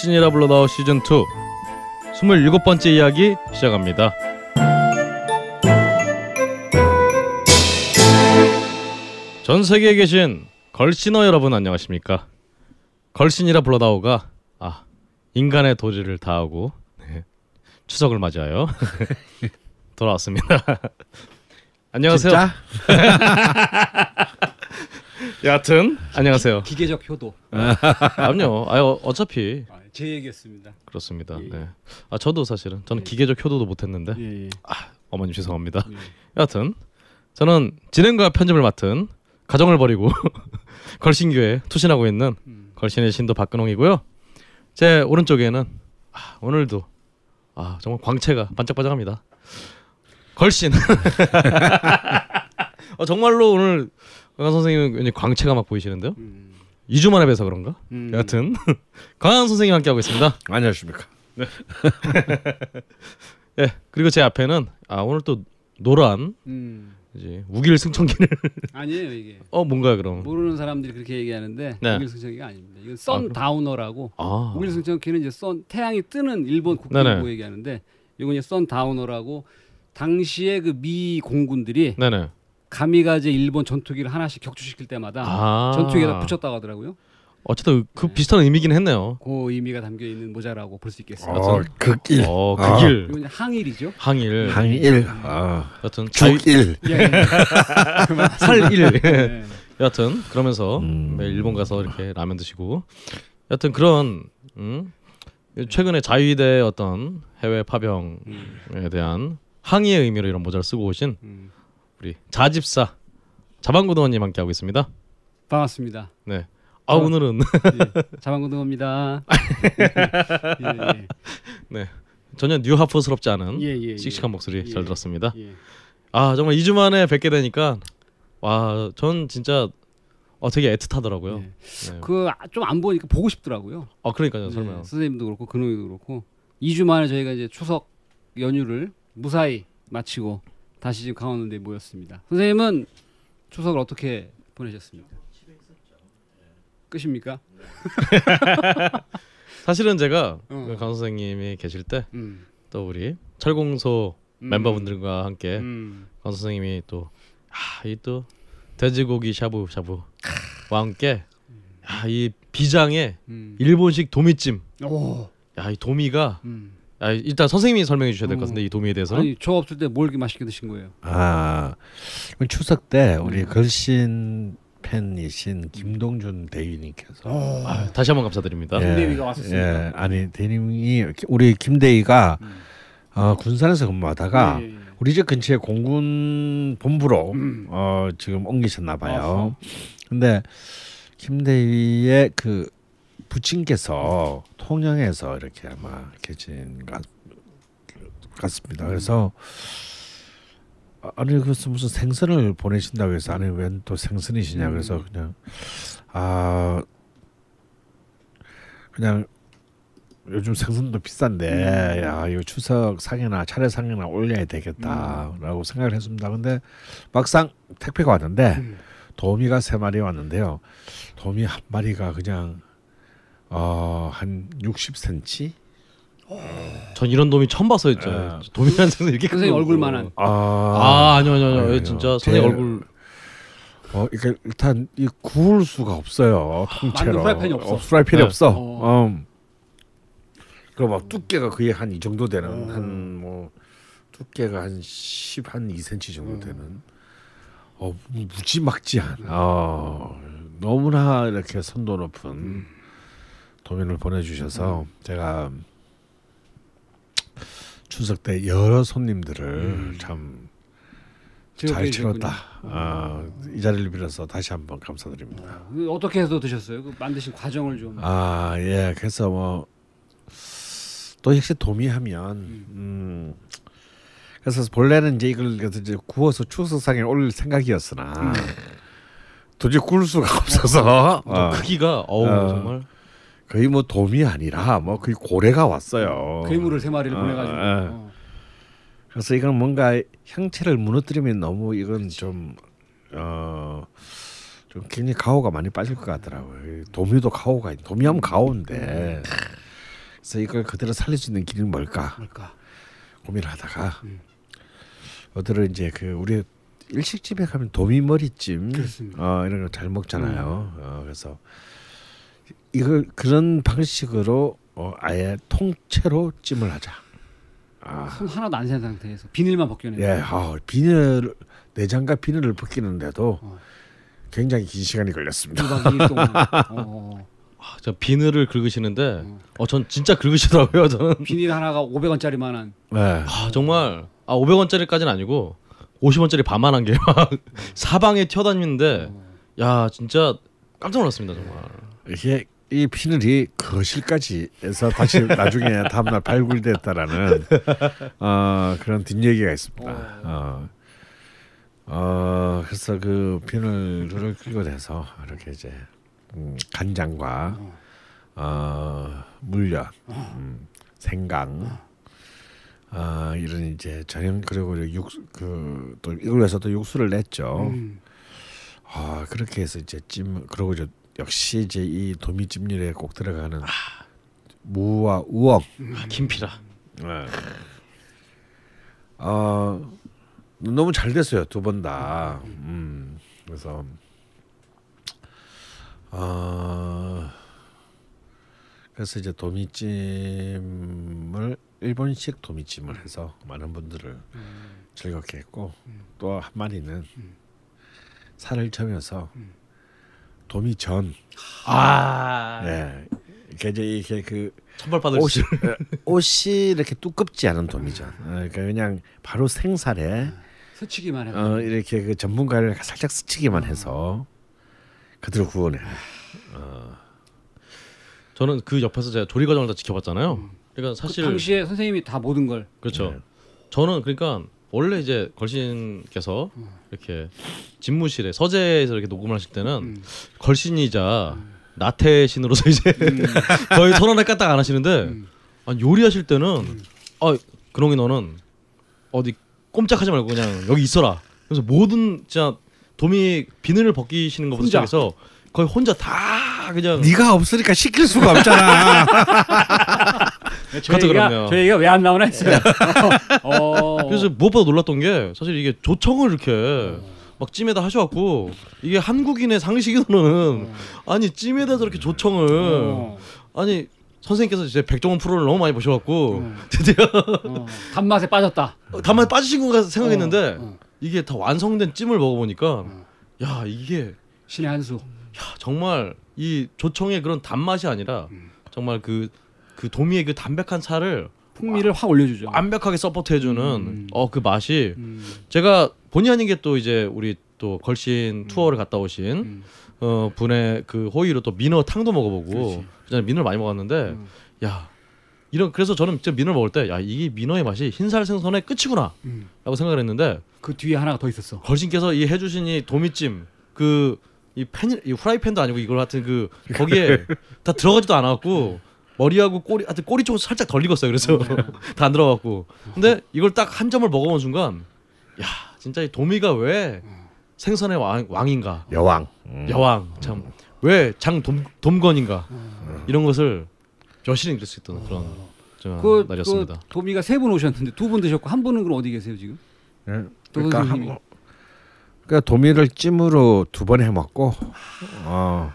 신이라 불러다오 시즌 2 27번째 이야기 시작합니다. 전 세계에 계신 걸신어 여러분 안녕하십니까? 걸신이라 불러다오가 아 인간의 도지를 다하고 네. 추석을 맞이하여 돌아왔습니다. 안녕하세요. 여하튼 안녕하세요. 기계적 효도. 아, 아럼요 아유 어차피 제 얘기였습니다. 그렇습니다. 예, 예. 네. 아 저도 사실은 저는 예. 기계적 효도도 못했는데 예. 예. 아, 어머님 죄송합니다. 예. 여하튼 저는 진행과 편집을 맡은 가정을 버리고 걸신교에 투신하고 있는 음. 걸신의 신도 박근홍이고요. 제 오른쪽에는 아, 오늘도 아 정말 광채가 반짝반짝합니다. 걸신. 어, 정말로 오늘 강 선생님은 광채가 막 보이시는데요. 음. 2주 만에 뵈서 그런가? 음. 여하튼 강한 선생님 함께 하고 있습니다. 안녕하십니까? 네. 네. 그리고 제 앞에는 아 오늘 또 노란 음. 이제 우길 승천기를 아니에요 이게. 어 뭔가 그럼 모르는 사람들이 그렇게 얘기하는데 네. 우길 승천기가 아닙니다. 이건 선 아, 다우너라고. 아. 우길 승천기는 이제 선 태양이 뜨는 일본 네, 국기라고 네. 얘기하는데 이건 이제 선 다우너라고 당시에 그미 공군들이 네네. 네. 가미가제 일본 전투기를 하나씩 격추시킬 때마다 아. 전투기에다 붙였다고 하더라고요. 어쨌든 그 네. 비슷한 의미긴 했네요. 그 의미가 담겨 있는 모자라고 볼 수 있겠습니다. 어, 어, 극일. 어, 극일. 이 항일이죠. 항일. 네. 항일. 아. 여튼 죽일. 예. 예. 예. 살일. 네. 여튼 그러면서 음. 매일 네, 일본 가서 이렇게 라면 드시고 여튼 그런 음? 최근에 자유대 어떤 해외 파병에 음. 대한 항의의 의미로 이런 모자를 쓰고 오신 음. 우리 자집사 자방고등원님 함께 하고 있습니다. 반갑습니다. 네. 아 어, 오늘은 예, 자방고등원입니다. 네. 예, 예. 네. 전혀 뉴하프스럽지 않은 씩씩한 목소리 예, 잘 들었습니다. 예. 아 정말 2주 만에 뵙게 되니까 와전 진짜 어 되게 애틋하더라고요. 예. 네. 그좀 아, 안 보니까 보고 싶더라고요. 아 그러니까요, 설마. 네, 선생님도 그렇고 근홍이도 그렇고 2주 만에 저희가 이제 추석 연휴를 무사히 마치고 다시 지금 강원도에 모였습니다. 선생님은 추석을 어떻게 보내셨습니까? 끝입니까? 네. 사실은 제가 어. 그 강 선생님이 계실 때또 음. 우리 철공소 음. 멤버분들과 함께 음. 강 선생님이 또이또 아, 돼지고기 샤브샤브와 함께 야, 이 비장에 음. 일본식 도미찜 야이 도미가 음. 아, 일단 선생님이 설명해 주셔야 될 것 같은데 음. 이 도미에 대해서는. 아니 저 없을 때 몰기 맛있게 드신 거예요. 아 추석 때 우리 음. 걸신 팬이신 김동준 대위님께서 어. 아, 다시 한번 감사드립니다. 예, 김대위가 왔습니다 예, 아니 대님이 우리 김대위가 음. 어, 군산에서 근무하다가 네. 우리 집 근처에 공군 본부로 음. 어, 지금 옮기셨나 봐요. 아, 근데 김대위의 그 부친께서 통영에서 이렇게 아마 계신 것 같습니다. 그래서 아, 아니 그래서 무슨 생선을 보내신다고 해서 아니 웬또 생선이시냐 음. 그래서 그냥 아 그냥 요즘 생선도 비싼데 음. 야 이거 추석 상이나 차례 상이나 올려야 되겠다라고 음. 생각을 했습니다. 근데 막상 택배가 왔는데 도미가 세 마리 왔는데요. 도미 한 마리가 그냥 어, 한 60cm? 전 이런 놈이 처음 봤어요, 진 네. 도미란 선생 이렇게 선생 얼굴만한. 아, 아 아니요 아니요 아니요, 진짜 선생 얼굴. 어, 그러 일단 이 구울 수가 없어요. 통째로. 만든 프라이팬이 없어. 어, 프라이팬이 네. 없어. 어. 음. 그럼 막 두께가 거의 한 이 정도 되는 음. 한뭐 두께가 한 10, 한 2cm 정도 음. 되는 어 무지막지한 어, 너무나 이렇게 선도 높은 음. 도면을 보내주셔서 음. 제가 추석 때 여러 손님들을 음. 참잘 치렀다. 어, 이 자리를 빌어서 다시 한번 감사드립니다. 아, 그 어, 떻게 해서 드셨어요? 그 만드신 과정을 좀. 아 예, 그래서 뭐 또 역시 도미하면 음. 음. 그래서 본래는 이제 이걸 이제 구워서 추석상에 올릴 생각이었으나 음. 도저히 구 수가 없어서 어. 크기가 어우 어. 정말. 거의 뭐 돔이 아니라 뭐 거의 고래가 왔어요. 괴물을 세 마리를 어, 보내가지고. 어. 어. 그래서 이건 뭔가 형체를 무너뜨리면 너무 이건 좀 어. 좀 굉장히 가오가 많이 빠질 것 같더라고요. 도미도 가오가 도미하면 가오인데 그래서 이걸 그대로 살릴 수 있는 길은 뭘까, 뭘까? 고민을 하다가 음. 어들은 이제 그 우리 일식집에 가면 도미 머리찜 어, 이런 거 잘 먹잖아요. 음. 어, 그래서 이걸 그런 방식으로 어, 아예 통째로 찜을 하자. 아. 손 하나도 안센 상태에서 비닐만 벗겨내 예, 아, 비닐 내장과 비닐을 벗기는데도 어. 굉장히 긴 시간이 걸렸습니다. 어, 어, 어. 아, 저 비늘을 긁으시는데 어전 진짜 긁으시더라고요 저는 비닐 하나가 500원짜리만한 네. 아 정말 아 500원짜리까지는 아니고 50원짜리 반만한 게막 사방에 튀어다니는데 야 진짜 깜짝 놀랐습니다 정말 이게 이 피늘이 거실까지해서 다시 나중에 다음날 발굴됐다라는 어, 그런 뒷얘기가 있습니다. 어, 어, 어 그래서 그 피늘을 끌고 돼서 이렇게 이제 음, 간장과 어, 물엿, 어. 음, 생강 어, 어 이런 이제 전용 그리고 육그또 이걸 해서 또 육수를 냈죠. 음. 아 그렇게 해서 이제 찜그러고 이제 역시 이제 이 도미집 률에꼭 들어가는 아. 무와 우엉 아, 김피라. 네. 어, 너무 잘 됐어요 두 번 다. 음, 그래서 어, 그래서 이제 도미찜을 일본식 도미찜을 음. 해서 많은 분들을 음. 즐겁게 했고 음. 또한 마리는 살을 점면서 음. 도미 전. 아. 예. 그러니까 이제 그 천벌받을 옷이, 예, 옷이 이렇게 두껍지 않은 도미전. 예, 그러니까 그냥 바로 생살에 네. 스치기만 해. 어, 이렇게 그 전문가를 살짝 스치기만 해서 그들을 구원해. 아. 어. 저는 그 옆에서 제가 조리 과정을 다 지켜봤잖아요. 음. 그러니까 그 사실 그 당시에 선생님이 다 모든 걸. 그렇죠. 네. 저는 그러니까 원래 이제 걸신께서 이렇게 집무실에 서재에서 이렇게 녹음을 하실 때는 음. 걸신이자 음. 나태신으로서 이제 음. 거의 선언을 까딱 안 하시는데 아니, 요리하실 때는 아 그놈이 너는 어디 꼼짝하지 말고 그냥 여기 있어라. 그래서 모든 진짜 도미 비늘을 벗기시는 것부터 혼자. 시작해서 거의 혼자 다 그냥 네가 없으니까 시킬 수가 없잖아. 저희가 저희가 왜 안 나오나 했어요. 네. 어, 그래서 어. 무엇보다 놀랐던 게 사실 이게 조청을 이렇게 어. 막 찜에다 하셔갖고 이게 한국인의 상식으로는 어. 아니 찜에다 저렇게 조청을 아니 선생님께서 이제 백종원 프로를 너무 많이 보셔갖고 드디어 단맛에 빠졌다. 단맛에 빠지신 건가 생각했는데 이게 다 완성된 찜을 먹어보니까 야 이게 신의 한 수. 야 정말 이 조청의 그런 단맛이 아니라 음. 정말 그그 그 도미의 그 담백한 살을 풍미를 확 올려주죠. 완벽하게 서포트해주는 음. 어그 맛이 음. 제가 본의 아니게 또 이제 우리 또 걸신 음. 투어를 갔다 오신 음. 어 분의 그 호의로 또 민어 탕도 먹어보고 그냥 민어 많이 먹었는데 음. 야 이런 그래서 저는 진짜 민어 먹을 때 야 이게 민어의 맛이 흰살 생선의 끝이구나라고 음. 생각을 했는데 그 뒤에 하나가 더 있었어. 걸신께서 이 해주신 이 도미찜 그 이 팬이 후라이팬도 아니고 이걸 같은 그 거기에 다 들어가지도 않았고 머리하고 꼬리 하여튼 꼬리 쪽은 살짝 덜 익었어요. 그래서 음. 다안 들어갔고. 근데 이걸 딱 한 점을 먹어본 순간 야 진짜 이 도미가 왜 생선의 왕, 인가 여왕. 음. 여왕. 참. 왜 장돔 돔건인가? 음. 이런 것을 여신이 느낄 수 있던 그런 그, 그, 날이었습니다. 그 도미가 세 분 오셨는데 두 분 드셨고 한 분은 그럼 어디 계세요 지금? 예. 그러니까 한, 그러니까 도미를 찜으로 두 번 해 먹고 어.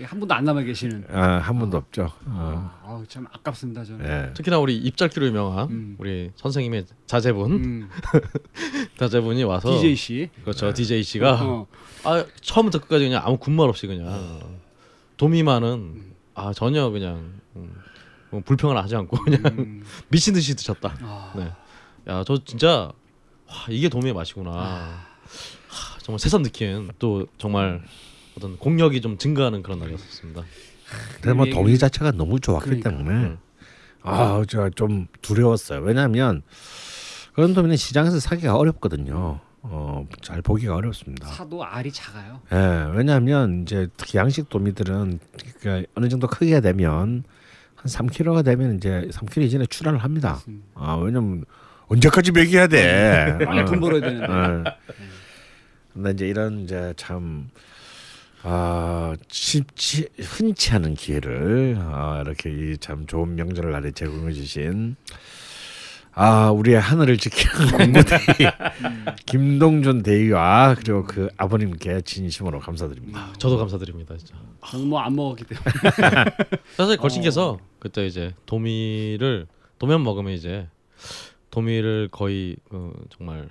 예, 한 분도 안 남아 계시는. 아, 한 분도 아. 없죠. 아, 어. 아, 참 아깝습니다 저는. 네. 특히나 우리 입잘기로 유명한 음. 우리 선생님의 자제분, 음. 자제분이 와서 DJ 씨, 그렇죠. 네. 예. DJ 씨가 어. 아 처음부터 끝까지 그냥 아무 군말 없이 그냥 어. 음. 도미만은 음. 아 전혀 그냥 음, 뭐 불평을 하지 않고 그냥 음. 미친 듯이 드셨다. 아. 네. 야, 저 진짜 와, 이게 도미의 맛이구나. 아. 하, 정말 새삼 느낀 또 정말 어떤 공력이 좀 증가하는 그런 날이었습니다. 근데 뭐 동의 자체가 너무 좋았기 그러니까. 때문에 음. 아 제가 좀 두려웠어요. 왜냐하면 그런 도은 시장에서 사기가 어렵거든요. 어, 잘 보기가 어렵습니다. 사도 알이 작아요. 예, 왜냐하면 이제 특히 양식 도미들은 그러니까 어느 정도 크기 되면 한 3kg가 되면 이제 3kg 이전에 출하를 합니다. 아, 왜냐면 언제까지 먹여야 돼? 빨리 돈 벌어야 되는데. 어. 근데 이제 이런 이제 참 아, 쉽지 흔치 않은 기회를 아, 이렇게 이 참 좋은 명절 날에 제공해 주신 아 우리의 하늘을 지키는 공무대위 김동준 대위와 그리고 그 아버님께 진심으로 감사드립니다. 아, 저도 감사드립니다 진짜. 저는 뭐 안 먹었기 때문에 사실 걸친께서 어. 그때 이제 도미를 도면 먹으면 이제 도미를 거의 어, 정말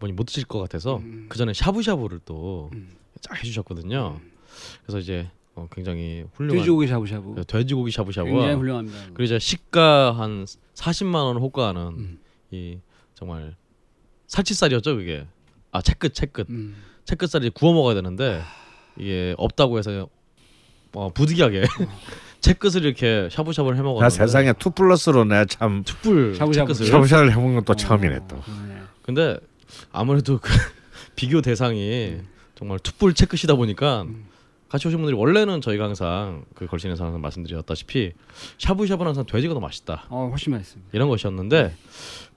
뭐니 못 드실 것 같아서 음. 그 전에 샤브샤브를 또 음. 쫙 해주셨거든요. 음. 그래서 이제 어, 굉장히 훌륭한 돼지고기 샤브샤브. 네, 돼지고기 샤브샤브. 굉장히 훌륭합니다. 그리고 이제 시가 한 40만 원 호가하는 음. 이 정말 살치살이었죠 그게. 아 채끝 채끝 음. 채끝살이 구워 먹어야 되는데 아. 이게 없다고 해서 어, 부득이하게 어. 채 끝을 이렇게 샤브샤브를 해 먹었는데 세상에 투 플러스로 내참 투뿔 샤브샤브. 채 샤브샤브를 해먹는 건또 어. 처음이네 또. 네. 근데 아무래도 그 비교 대상이 음. 정말 투불 체크시다 보니까 음. 같이 오신 분들이 원래는 저희가 항상 그 걸신에서 항상 말씀드렸다시피 샤브샤브는 항상 돼지가 더 맛있다. 어, 훨씬 맛있습니다. 이런 것이었는데 네.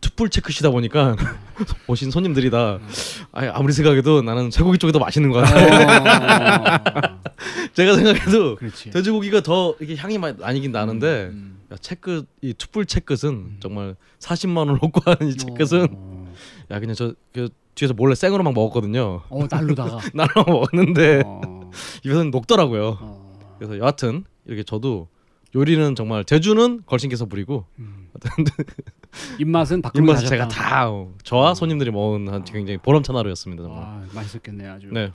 투불 체크시다 보니까 오신 손님들이 다 네. 아, 무리 생각해도 나는 쇠고기 쪽이 더 맛있는 것 같아. 어. 제가 생각해도 그렇지. 돼지고기가 더 이게 향이 많이긴 나는데 음, 음. 야, 채끝 이 투불 체크는 음. 정말 40만 원 놓고 하는 이 채끝은 어. 야 그냥 저그 뒤에서 몰래 생으로 막 먹었거든요. 어 날로다가 날로 먹었는데 어. 입에서는 녹더라고요. 어... 그래서 여하튼 이렇게 저도 요리는 정말 제주는 걸신께서 부리고 음. 입맛은 입맛 제가 다 어, 저와 어. 손님들이 먹은 한 아. 굉장히 보람찬 하루였습니다. 정말 아, 맛있었겠네요 아주. 네,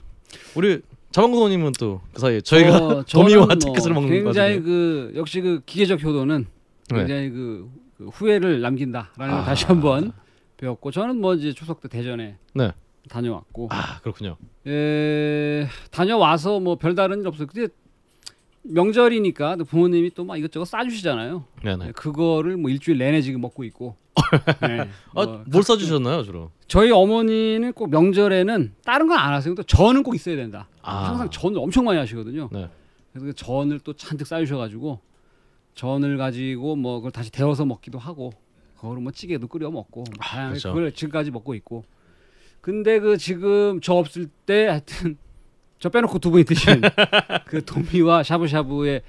우리 자방고도님은 또 그 사이에 저희가 도미와 어, 뭐 티켓을 뭐 먹는 굉장히 그 역시 그 기계적 효도는 네. 굉장히 네. 그, 후회를 남긴다라는 걸 아. 다시 한번 배웠고 저는 뭐 이제 추석 때 대전에 네. 다녀왔고 아 그렇군요. 에, 예, 다녀와서 뭐 별다른 일 없어요. 근데 명절이니까 부모님이 또 막 이것저것 싸주시잖아요. 네네. 예, 그거를 뭐 일주일 내내 지금 먹고 있고. 네, 뭐 아, 뭘 싸주셨나요 주로? 저희 어머니는 꼭 명절에는 다른 건 안 하세요. 또 전은 꼭 있어야 된다. 아. 항상 전을 엄청 많이 하시거든요. 네. 그래서 그 전을 또 잔뜩 싸주셔가지고 전을 가지고 뭐 그걸 다시 데워서 먹기도 하고 그거뭐 찌개도 끓여 먹고 뭐 아, 다양하게 그렇죠. 그걸 지금까지 먹고 있고 근데 그 지금 저 없을 때 하여튼 저 빼놓고 두 분이 드시는 그 도미와 샤브샤브에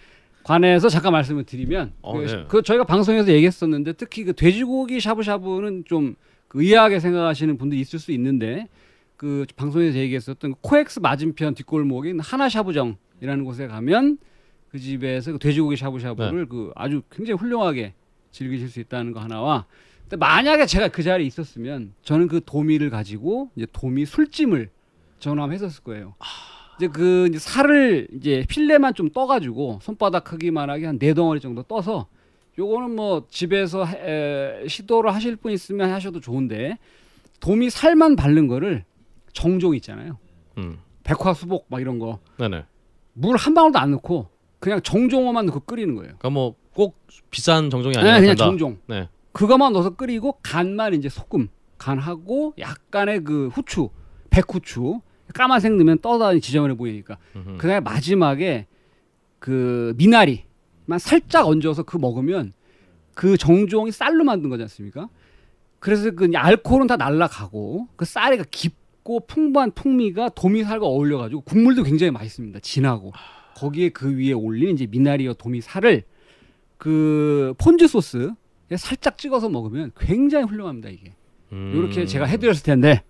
관해서 잠깐 말씀을 드리면 어, 그, 네. 그, 저희가 방송에서 얘기했었는데 특히 그 돼지고기 샤브샤브는 좀 그 의아하게 생각하시는 분들이 있을 수 있는데 그 방송에서 얘기했었던 그 코엑스 맞은편 뒷골목인 하나 샤브정이라는 곳에 가면 그 집에서 그 돼지고기 샤브샤브를 네. 그 아주 굉장히 훌륭하게 즐기실 수 있다는 거 하나와 근데 만약에 제가 그 자리에 있었으면 저는 그 도미를 가지고 이제 도미 술찜을 전함했었을 거예요. 아. 이제 그 이제 살을 이제 필레만 좀 떠가지고 손바닥 크기만하게 한 네 덩어리 정도 떠서 요거는 뭐 집에서 해, 시도를 하실 분 있으면 하셔도 좋은데 도미 살만 바른 거를 정종 있잖아요. 음. 백화수복 막 이런 거. 물 한 방울도 안 넣고 그냥 정종어만 넣고 끓이는 거예요. 그러니까 뭐꼭 비싼 정종이 아니라 네, 그냥 간다. 정종. 네. 그거만 넣어서 끓이고 간만 이제 소금 간하고 약간의 그 후추 백후추 까만색 넣으면 떠다니 지저분해 보이니까 그다음에 마지막에 그 미나리만 살짝 얹어서 그 먹으면 그 정종이 쌀로 만든 거지 않습니까? 그래서 그 알코올은 다 날라가고 그 쌀이 깊고 풍부한 풍미가 도미살과 어울려가지고 국물도 굉장히 맛있습니다. 진하고 아. 거기에 그 위에 올린 이제 미나리와 도미살을 그 폰즈 소스 살짝 찍어서 먹으면 굉장히 훌륭합니다 이게. 이렇게 음. 제가 해드렸을 텐데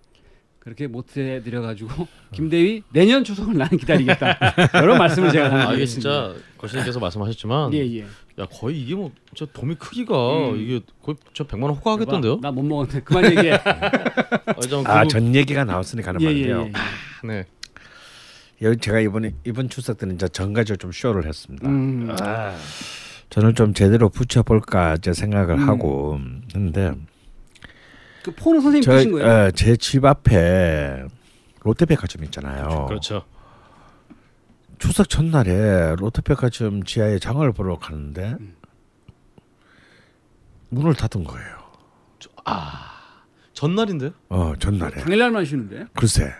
그렇게 못 해드려가지고 김대위 내년 추석을 나는 기다리겠다 이런 말씀을 제가 하는 아, 이게 진짜 거시님께서 말씀하셨지만 예, 예. 야 거의 이게 뭐 진짜 도미 크기가 음. 이게 거의 저 백만 원 호가하겠던데요? 나 못 먹었는데 그만 얘기해. 어, 아전 얘기가 나왔으니 가는 예, 말이에요. 예, 아, 네. 여기 제가 이번에 이번 추석 때는 이제 가절좀 쇼를 했습니다. 음. 아. 저는 좀 제대로 붙여볼까 이제 생각을 음. 하고 했데그 폰은 선생님 저, 신 거예요? 예, 제집 앞에 롯데백화점 있잖아요. 그렇죠, 그렇죠. 추석 전날에 롯데백화점 지하에 장을 보러 가는데 음. 문을 닫은 거예요. 저, 아 전날인데? 어 전날에. 당일날만 쉬는데? 글쎄.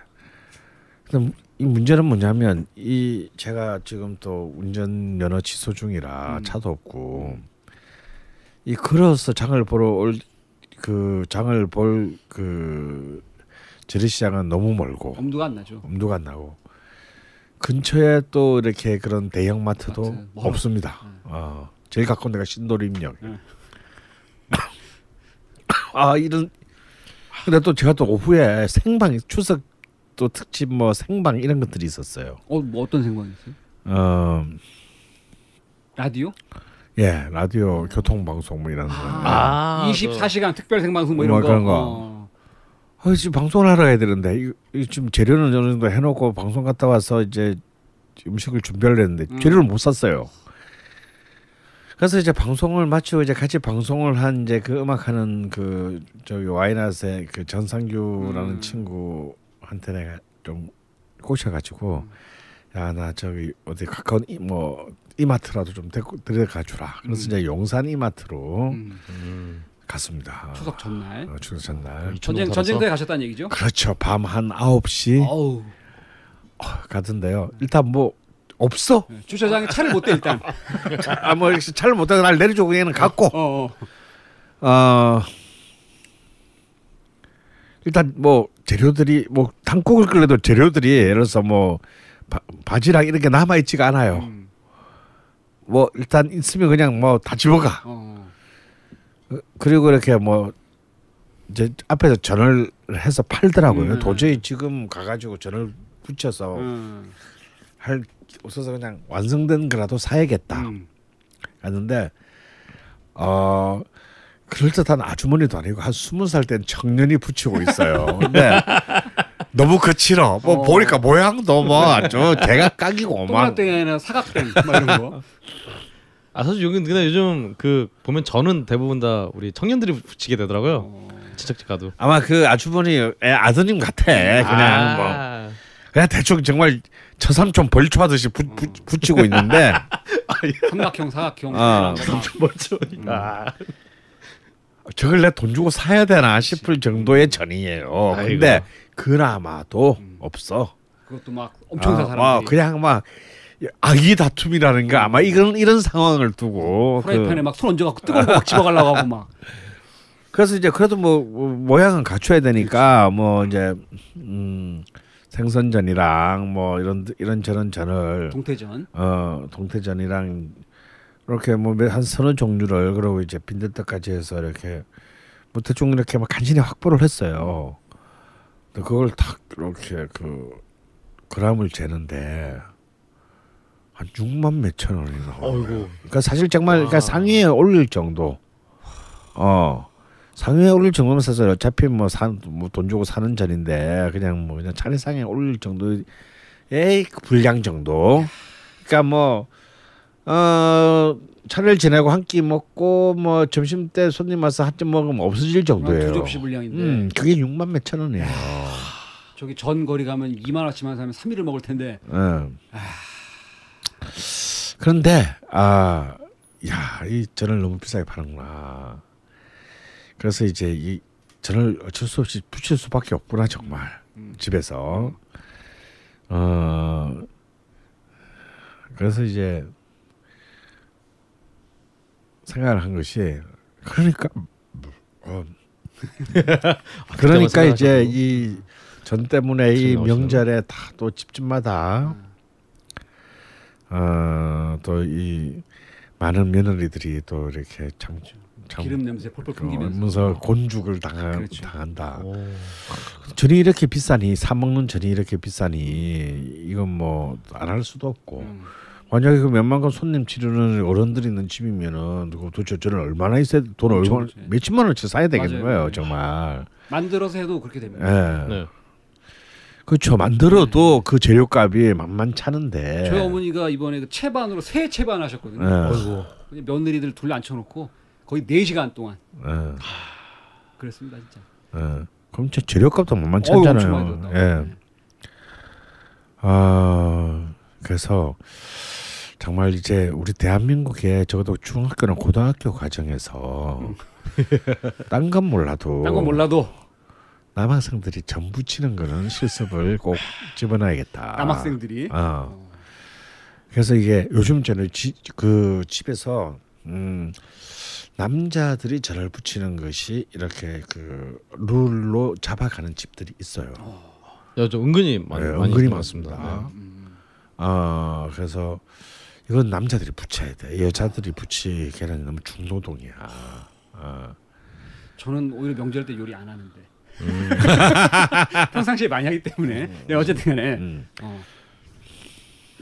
이 문제는 뭐냐면 이 제가 지금 또 운전 면허 취소 중이라 음. 차도 없고 이 걸어서 장을 보러 올 그 장을 볼그 재래시장은 너무 멀고 엄두가 안 나죠. 엄두가 안 나고 근처에 또 이렇게 그런 대형 마트도 뭐 없습니다. 네. 어, 제일 가까운 데가 신도림역. 네. 아 이런 근데 또 제가 또 오후에 생방 추석 또 특집 뭐 생방 이런 것들이 있었어요. 어, 뭐 어떤 생방이 있어요? 어, 라디오? 예, 라디오 교통 방송 뭐 이런 거. 아, 아, 예. 24시간 특별 생방송 뭐 이런 뭐 거. 그런 거. 어. 아, 지금 방송을 하러 가야 되는데 이- 이 재료는 어느 정도 해놓고 방송 갔다 와서 이제 음식을 준비를 했는데 음. 재료를 못 샀어요. 그래서 이제 방송을 마치고 이제 같이 방송을 한 이제 그 음악하는 그 저기 와이낫의 그 전상규라는 음. 친구 한테 내가 좀 꼬셔가지고 야 나 저기 어디 가까운 이, 뭐 이마트라도 좀 데리고 들어가 주라. 그래서 음. 이제 용산 이마트로 음. 갔습니다. 추석 전날. 어, 추석 전날. 음, 전쟁 전쟁터에 가셨다는 얘기죠? 그렇죠. 밤 한 아홉 시 어우. 어, 데요 일단 뭐 없어. 네, 주차장에 차를 못 대 일단. 아뭐 역시 차를 못대고날내려줘 그냥 갔고. 어, 어. 어 일단 뭐 재료들이 뭐 탕국을 끓여도 재료들이 예를 들어서 뭐 바, 바지락 이렇게 남아 있지가 않아요. 음. 뭐 일단 있으면 그냥 뭐 다 집어가. 어. 어. 그, 그리고 이렇게 뭐 이제 앞에서 전을 해서 팔더라고요. 음. 도저히 지금 가가지고 전을 붙여서 음. 할 없어서 그냥 완성된 거라도 사야겠다. 했는데 음. 어 그럴 듯한 아주머니도 아니고 한 스무 살 땐 청년이 붙이고 있어요. 근데 네. 너무 거칠어. 뭐 어. 보니까 모양도 뭐 아주 개가 이고 오만. 똥땡이 아 사각땡 막 이런 거. 아 사실 여기 근데 요즘 그 보면 저는 대부분 다 우리 청년들이 붙이게 되더라고요. 어. 친척집 가도. 아마 그 아주머니 애 아드님 같아. 그냥 아. 뭐 그냥 대충 정말 저삼촌 벌초하듯이 부, 부, 붙이고 있는데 삼각형 사각형. 어. 이런 거. 저걸 내 돈 주고 사야 되나 싶을 정도의 전이에요. 음. 아이고. 근데 그나마도 음. 없어. 그것도 막 엄청 사람 아, 그냥 막 아기 다툼이라는가 아마 음. 이런 이런 상황을 두고 프라이팬에 그, 막손 얹어갖고 뜨거운 거막 집어가려고 하고 막. 그래서 이제 그래도 뭐, 뭐 모양은 갖춰야 되니까 그치. 뭐 이제 음. 생선전이랑 뭐 이런 이런 저런 전을 동태전 어 동태전이랑 이렇게 뭐 한 서너 종류를 그러고 이제 빈대떡까지 해서 이렇게 뭐 대충 이렇게 막 간신히 확보를 했어요. 근데 그걸 딱 이렇게 그 그람을 재는데 한 6만 몇 천 원이 나와요. 그러니까 사실 정말 그러니까 아. 상위에 올릴 정도. 어. 상위에 올릴 정도면 사실 어차피 뭐산뭐돈 뭐, 뭐 주고 사는 자리인데 그냥 뭐 그냥 차례상에 올릴 정도의 분량 정도. 그러니까 뭐 어, 차를 지내고 한 끼 먹고 뭐 점심 때 손님 와서 한 점 먹으면 없어질 정도예요. 두 접시 분량인데. 음, 그게 6만 몇 천 원이에요. 저기 전 거리 가면 2만 원씩만 사면 3일을 먹을 텐데. 음. 그런데 아, 야, 이 전을 너무 비싸게 파는구나. 그래서 이제 이 전을 어쩔 수 없이 붙일 수밖에 없구나 정말 음. 집에서. 어. 그래서 이제 생각을 한 것이 그러니까 뭐, 어, 음. 아, 그러니까 이제 이 전 때문에 이 명절에 다 또 집집마다 음. 어, 또이 많은 며느리들이 또 이렇게 참, 참 그렇죠. 기름 냄새 펄펄 그 풍기면서 곤죽을 당한, 그렇죠. 당한다. 오. 전이 이렇게 비싸니 사 먹는 전이 이렇게 비싸니 이건 뭐 안 할 수도 없고. 음. 만약에 그 몇만 건 손님 치료는 어른들이 있는 집이면은 그 도대체 얼마나 있어야 돈 얼마 몇십만 원치 사야 되겠는 맞아요. 거예요 정말 만들어서 해도 그렇게 됩니다. 예. 네. 네. 그렇죠. 만들어도 그 재료값이 만만찮은데. 저희 어머니가 이번에 그 채반으로 새 채반 하셨거든요. 아이고. 예. 며느리들 둘 앉혀놓고 거의 4 시간 동안. 예. 하... 그랬습니다 진짜. 그럼 저 재료값도 만만찮잖아요. 예. 네. 아 그래서 정말 이제 우리 대한민국에 적어도 중학교나 고등학교 과정에서 딴 건 몰라도 딴건 몰라도 남학생들이 전부 치는 거는 실습을 꼭 집어넣어야겠다. 남학생들이. 어. 그래서 이게 요즘 저는 지, 그 집에서 음, 남자들이 절을 붙이는 것이 이렇게 그 룰로 잡아가는 집들이 있어요. 어. 야, 은근히 많, 네, 많이 은근히 많습니다. 아, 네. 음. 어, 그래서 이건 남자들이 붙여야 돼. 여자들이 붙이기에는 너무 중노동이야. 어. 저는 오히려 명절 때 요리 안 하는데. 음. 평상시에 많이 하기 때문에. 음. 네, 어쨌든 간에. 네. 음. 어.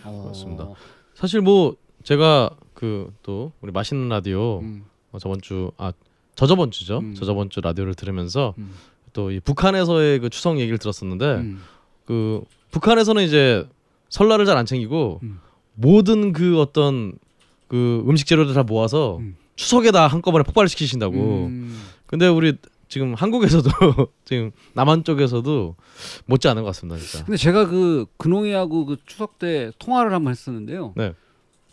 어. 그렇습니다. 사실 뭐 제가 그 또 우리 맛있는 라디오 음. 어, 저번 주아 저저번 주죠. 음. 저저번 주 라디오를 들으면서 음. 또이 북한에서의 그 추석 얘기를 들었었는데 그 북한에서는 이제 설날을 잘 안 챙기고 음. 모든 그 어떤 그 음식 재료들 다 모아서 음. 추석에다 한꺼번에 폭발 시키신다고. 음. 근데 우리 지금 한국에서도 지금 남한 쪽에서도 못지 않은 것 같습니다. 진짜. 근데 제가 그 근홍이하고 그 추석 때 통화를 한번 했었는데요. 네.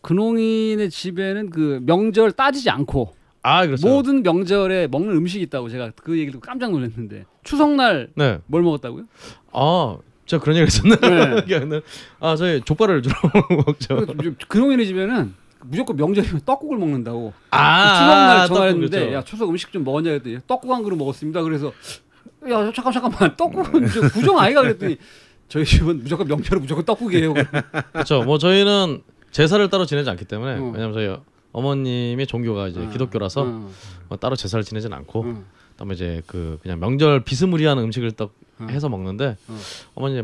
근홍이네 집에는 그 명절 따지지 않고 아, 그렇죠. 모든 명절에 먹는 음식이 있다고 제가 그 얘기를 깜짝 놀랐는데 추석날 네. 뭘 먹었다고요? 아저 그런 얘기 했었나? 네. 아 저희 족발을 주로 먹죠. 근홍이네 집에는 무조건 명절이 떡국을 먹는다고. 아 추석날 전화했는데 그렇죠. 야 추석 음식 좀먹냐 했더니 떡국 한 그릇 먹었습니다. 그래서 야 잠깐 잠깐만 떡국은 부정 아이가 그랬더니 저희 집은 무조건 명절은 무조건 떡국이에요. 그렇죠. 뭐 저희는 제사를 따로 지내지 않기 때문에 어. 왜냐면 저희 어머님이 종교가 이제 아, 기독교라서 어. 뭐 따로 제사를 지내진 않고 음. 그다음에 이제 그 그냥 명절 비스무리한 음식을 딱 어. 해서 먹는데 어. 어머니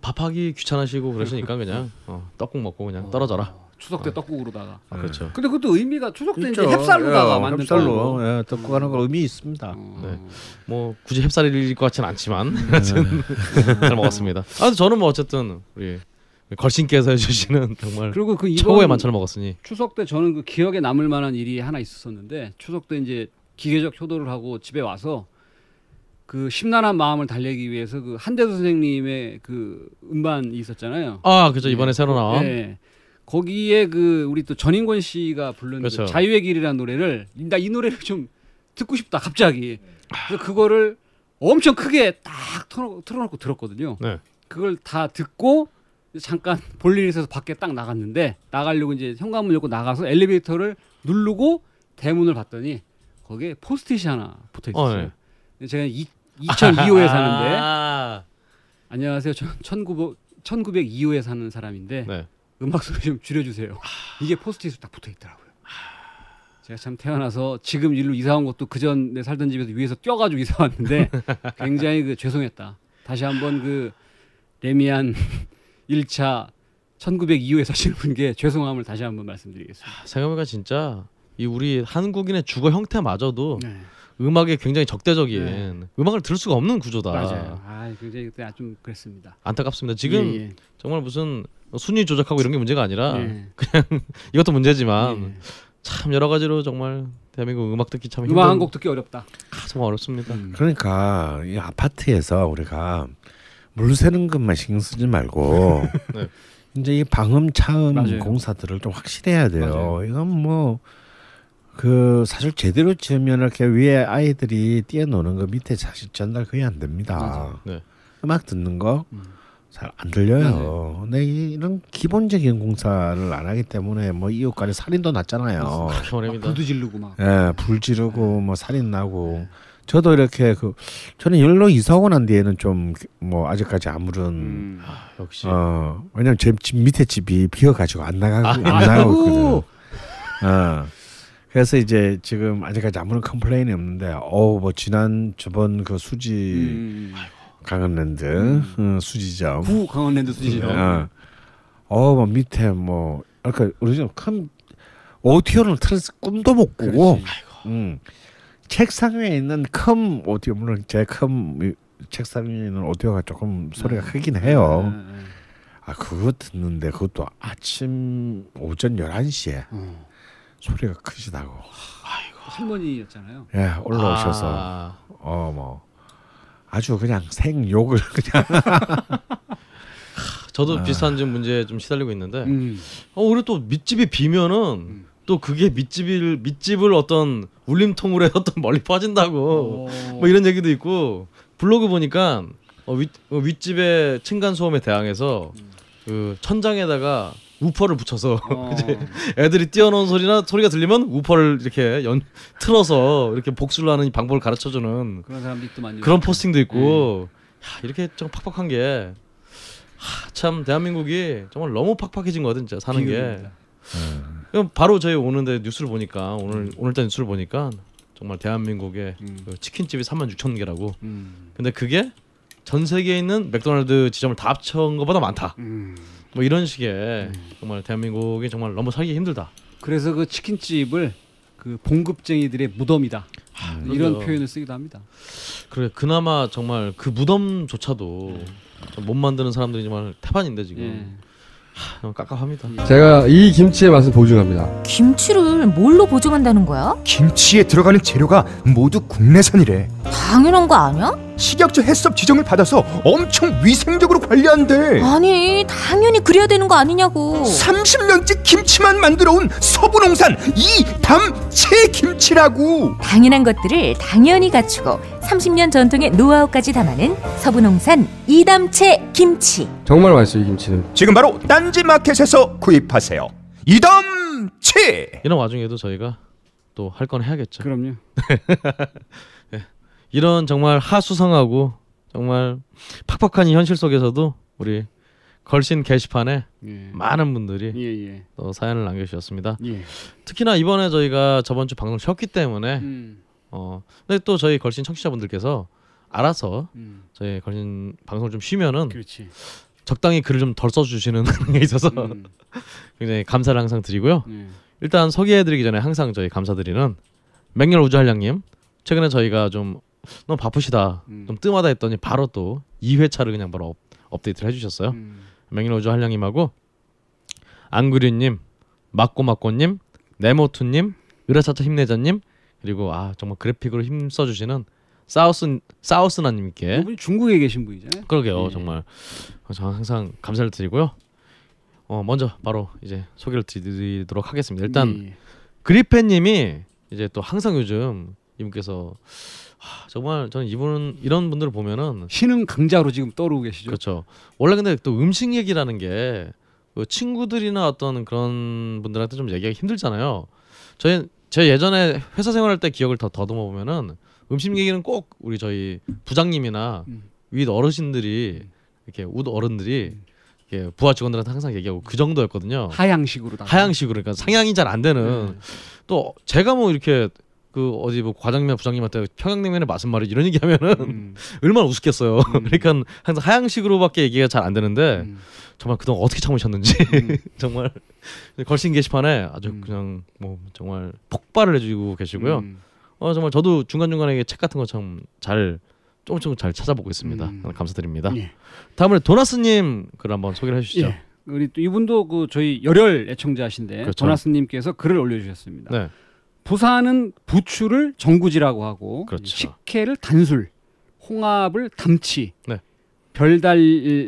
밥하기 귀찮으시고 그러시니까 그냥 어, 떡국 먹고 그냥 어. 떨어져라. 추석 때 떡국으로다가. 아, 그렇죠. 음. 근데 그것도 의미가 추석 때 있죠. 이제 그렇죠. 햅쌀로다가 예, 만든 쌀로 예, 떡국 하는 거 음. 의미 있습니다. 음. 네. 뭐 굳이 햅쌀일 것 같진 않지만 음. 네. 잘 먹었습니다. 아 저는 뭐 어쨌든 우리 걸신께서 해주시는 정말 그리고 그 최고의 만찬을 먹었으니 추석 때 저는 그 기억에 남을 만한 일이 하나 있었었는데 추석 때 이제 기계적 효도를 하고 집에 와서 그 심란한 마음을 달래기 위해서 그한대 선생님의 그 음반이 있었잖아요. 아, 그죠 이번에 네. 새로 나온. 네. 거기에 그 우리 또 전인권 씨가 부른 그 그렇죠. 자유의 길이라는 노래를 나 이 노래를 좀 듣고 싶다 갑자기. 그래서 그거를 엄청 크게 딱 틀어, 틀어놓고 들었거든요. 네. 그걸 다 듣고 잠깐 볼일 있어서 밖에 딱 나갔는데 나가려고 이제 현관문 열고 나가서 엘리베이터를 누르고 대문을 봤더니 거기에 포스트잇이 하나 붙어 어, 있었어요. 어, 네. 제가 2002호에 사는데 아. 안녕하세요. 전1 9 0 1902호에 사는 사람인데 네. 음악 소리 좀 줄여주세요. 아~ 이게 포스트잇으로 딱 붙어 있더라고요. 아~ 제가 참 태어나서 지금 일로 이사 온 것도 그전 내 살던 집에서 위에서 뛰어가지고 이사 왔는데 굉장히 그 죄송했다. 다시 한번 그 레미안 1차 1902호에 사시는 분께 죄송함을 다시 한번 말씀드리겠습니다. 아, 생각해보니까 진짜 이 우리 한국인의 주거 형태마저도 네. 음악에 굉장히 적대적인 네. 음악을 들을 수가 없는 구조다. 맞아요. 아, 굉장히 그때 좀 그랬습니다. 안타깝습니다. 지금 예, 예. 정말 무슨 뭐 순위 조작하고 이런 게 문제가 아니라 예. 그냥 이것도 문제지만 예. 참 여러 가지로 정말 대한민국 음악 듣기 참 음악 한곡 듣기 어렵다. 아, 정 어렵습니다. 음. 그러니까 이 아파트에서 우리가 물 새는 것만 신경 쓰지 말고 네. 이제 이 방음 차음 맞아요. 공사들을 좀 확실해야 돼요. 맞아요. 이건 뭐그 사실 제대로 치면 이렇게 위에 아이들이 뛰어노는 거 밑에 사실 전달 거의 안 됩니다. 네. 음악 듣는 거 잘안 음. 들려요. 네, 네. 근데 이런 기본적인 공사를 안 하기 때문에 뭐 이웃간에 살인도 났잖아요. 불도 지르고 막. 예, 불 지르고 네. 뭐 살인 나고. 저도 이렇게 그 저는 열로 이사오고 난 뒤에는 좀 뭐 아직까지 아무런 음, 아, 역시 어 왜냐면 제집 밑에 집이 비어 가지고 안 나가고 아, 안나가거든 어. 그래서 이제 지금 아직까지 아무런 컴플레인이 없는데 어 뭐 지난 저번 그 수지 음. 강원랜드 음. 음 수지점 구 강원랜드 수지점 음, 어뭐 밑에 뭐 아까 우리 좀큰 오티오는 틀어서 꿈도 못 꾸고 음. 책상 위에 있는 큰 오디오 물론 제큰 책상 위에 있는 오디오가 조금 소리가 음. 크긴 해요. 아 그거 듣는데 그것도 아침 오전 열한 시에 음. 소리가 크시다고. 아이고. 할머니였잖아요. 예, 올라오셔서 아. 어뭐 아주 그냥 생욕을 그냥. 저도 아. 비슷한 좀 문제에 좀 시달리고 있는데 음. 어, 오히또 밑집이 비면은 음. 또 그게 밑집을 밑집을 어떤 울림통으로 어떤 멀리 퍼진다고 오. 어. 뭐 이런 얘기도 있고 블로그 보니까 어, 윗, 어, 윗집의 층간 소음에 대항해서 음. 그 천장에다가 우퍼를 붙여서 어. 이제 애들이 뛰어노는 소리나 소리가 들리면 우퍼를 이렇게 연 틀어서 이렇게 복수를 하는 방법을 가르쳐주는 그런 사람도 많이 그런 포스팅도 있고 네. 야, 이렇게 좀 팍팍한 게 참 대한민국이 정말 너무 팍팍해진 거거든 진짜 사는 비율입니다. 게 음. 바로 저희 오는데 뉴스를 보니까 오늘 음. 오늘자 뉴스를 보니까 정말 대한민국의 음. 그 치킨집이 3만 6천 개라고 음. 근데 그게 전 세계에 있는 맥도날드 지점을 다 합쳐온 것보다 많다. 음. 뭐 이런 식의 음. 정말 대한민국이 정말 너무 살기 힘들다. 그래서 그 치킨집을 그 봉급쟁이들의 무덤이다. 아, 이런 표현을 쓰기도 합니다. 그래 그나마 정말 그 무덤조차도 네. 못 만드는 사람들이 정말 태반인데 지금. 네. 하, 너무 깝깝합니다. 제가 이 김치의 맛을 보증합니다. 김치를 뭘로 보증한다는 거야? 김치에 들어가는 재료가 모두 국내산이래. 당연한 거 아니야? 식약처 해썹 지정을 받아서 엄청 위생적으로 관리한대. 아니, 당연히 그래야 되는 거 아니냐고. 30년째 김치만 만들어온 서부농산 이담채 김치라고. 당연한 것들을 당연히 갖추고 30년 전통의 노하우까지 담아낸 서부농산 이담채 김치. 정말 맛있어요, 이 김치는. 지금 바로 딴지마켓에서 구입하세요. 이담채. 이런 와중에도 저희가 또 할 건 해야겠죠. 그럼요. 네. 이런 정말 하수성하고 정말 팍팍한 이 현실 속에서도 우리 걸신 게시판에 예. 많은 분들이 예예. 예. 또 사연을 남겨주셨습니다. 예. 특히나 이번에 저희가 저번 주 방송 쉬었기 때문에 음. 어 근데 또 저희 걸신 청취자분들께서 알아서 음. 저희 걸신 방송 좀 쉬면은 그렇지. 적당히 글을 좀 덜 써주시는 게 있어서 음. 굉장히 감사를 항상 드리고요. 네. 일단 소개해드리기 전에 항상 저희 감사드리는 맹렬 우주할량님 최근에 저희가 좀 너무 바쁘시다 음. 좀 뜸하다 했더니 바로 또 2회차를 그냥 바로 업, 업데이트를 해주셨어요. 음. 맹렬 우주할량님하고안그리님 막고막고님, 네모투님, 으라사차 힘내자님, 그리고 아 정말 그래픽으로 힘써 주시는 사우스 사우스나 님께 그분이 중국에 계신 분이잖아요. 그러게요. 네. 정말 어, 항상 감사를 드리고요. 어 먼저 바로 이제 소개를 드리도록 하겠습니다. 일단 네. 그리페 님이 이제 또 항상 요즘 이분께서 하, 정말 저는 이분 이런 분들을 보면은 신흥 강자로 지금 떠오르고 계시죠. 그렇죠. 원래 근데 또 음식 얘기라는 게 뭐 친구들이나 어떤 그런 분들한테 좀 얘기하기 힘들잖아요. 저희 제 예전에 회사 생활할 때 기억을 더 더듬어 보면은 음식 얘기는 꼭 우리 저희 부장님이나 음. 윗 어르신들이 이렇게 우 어른들이 음. 이렇게 부하 직원들한테 항상 얘기하고 그 정도였거든요. 하향식으로 하향식으로 그러니까 상향이 잘 안 되는 네. 또 제가 뭐 이렇게 그 어디 뭐 과장님이나 부장님한테 평양냉면의 맛은 말이 이런 얘기하면은 음. 얼마나 우습겠어요. 음. 그러니까 항상 하향식으로밖에 얘기가 잘 안 되는데 음. 정말 그동안 어떻게 참으셨는지 음. 정말 걸신 게시판에 아주 음. 그냥 뭐 정말 폭발을 해주고 계시고요. 음. 어 정말 저도 중간 중간에 책 같은 거 참 잘 조금 조금 잘 찾아보고 있습니다. 감사드립니다. 예. 다음으로 도나스님 글 한번 소개를 해주시죠. 예. 우리 또 이분도 그 저희 열혈 애청자신데 그렇죠. 도나스님께서 글을 올려주셨습니다. 네. 부산은 부추를 정구지라고 하고 그렇죠. 식혜를 단술, 홍합을 담치, 네. 별달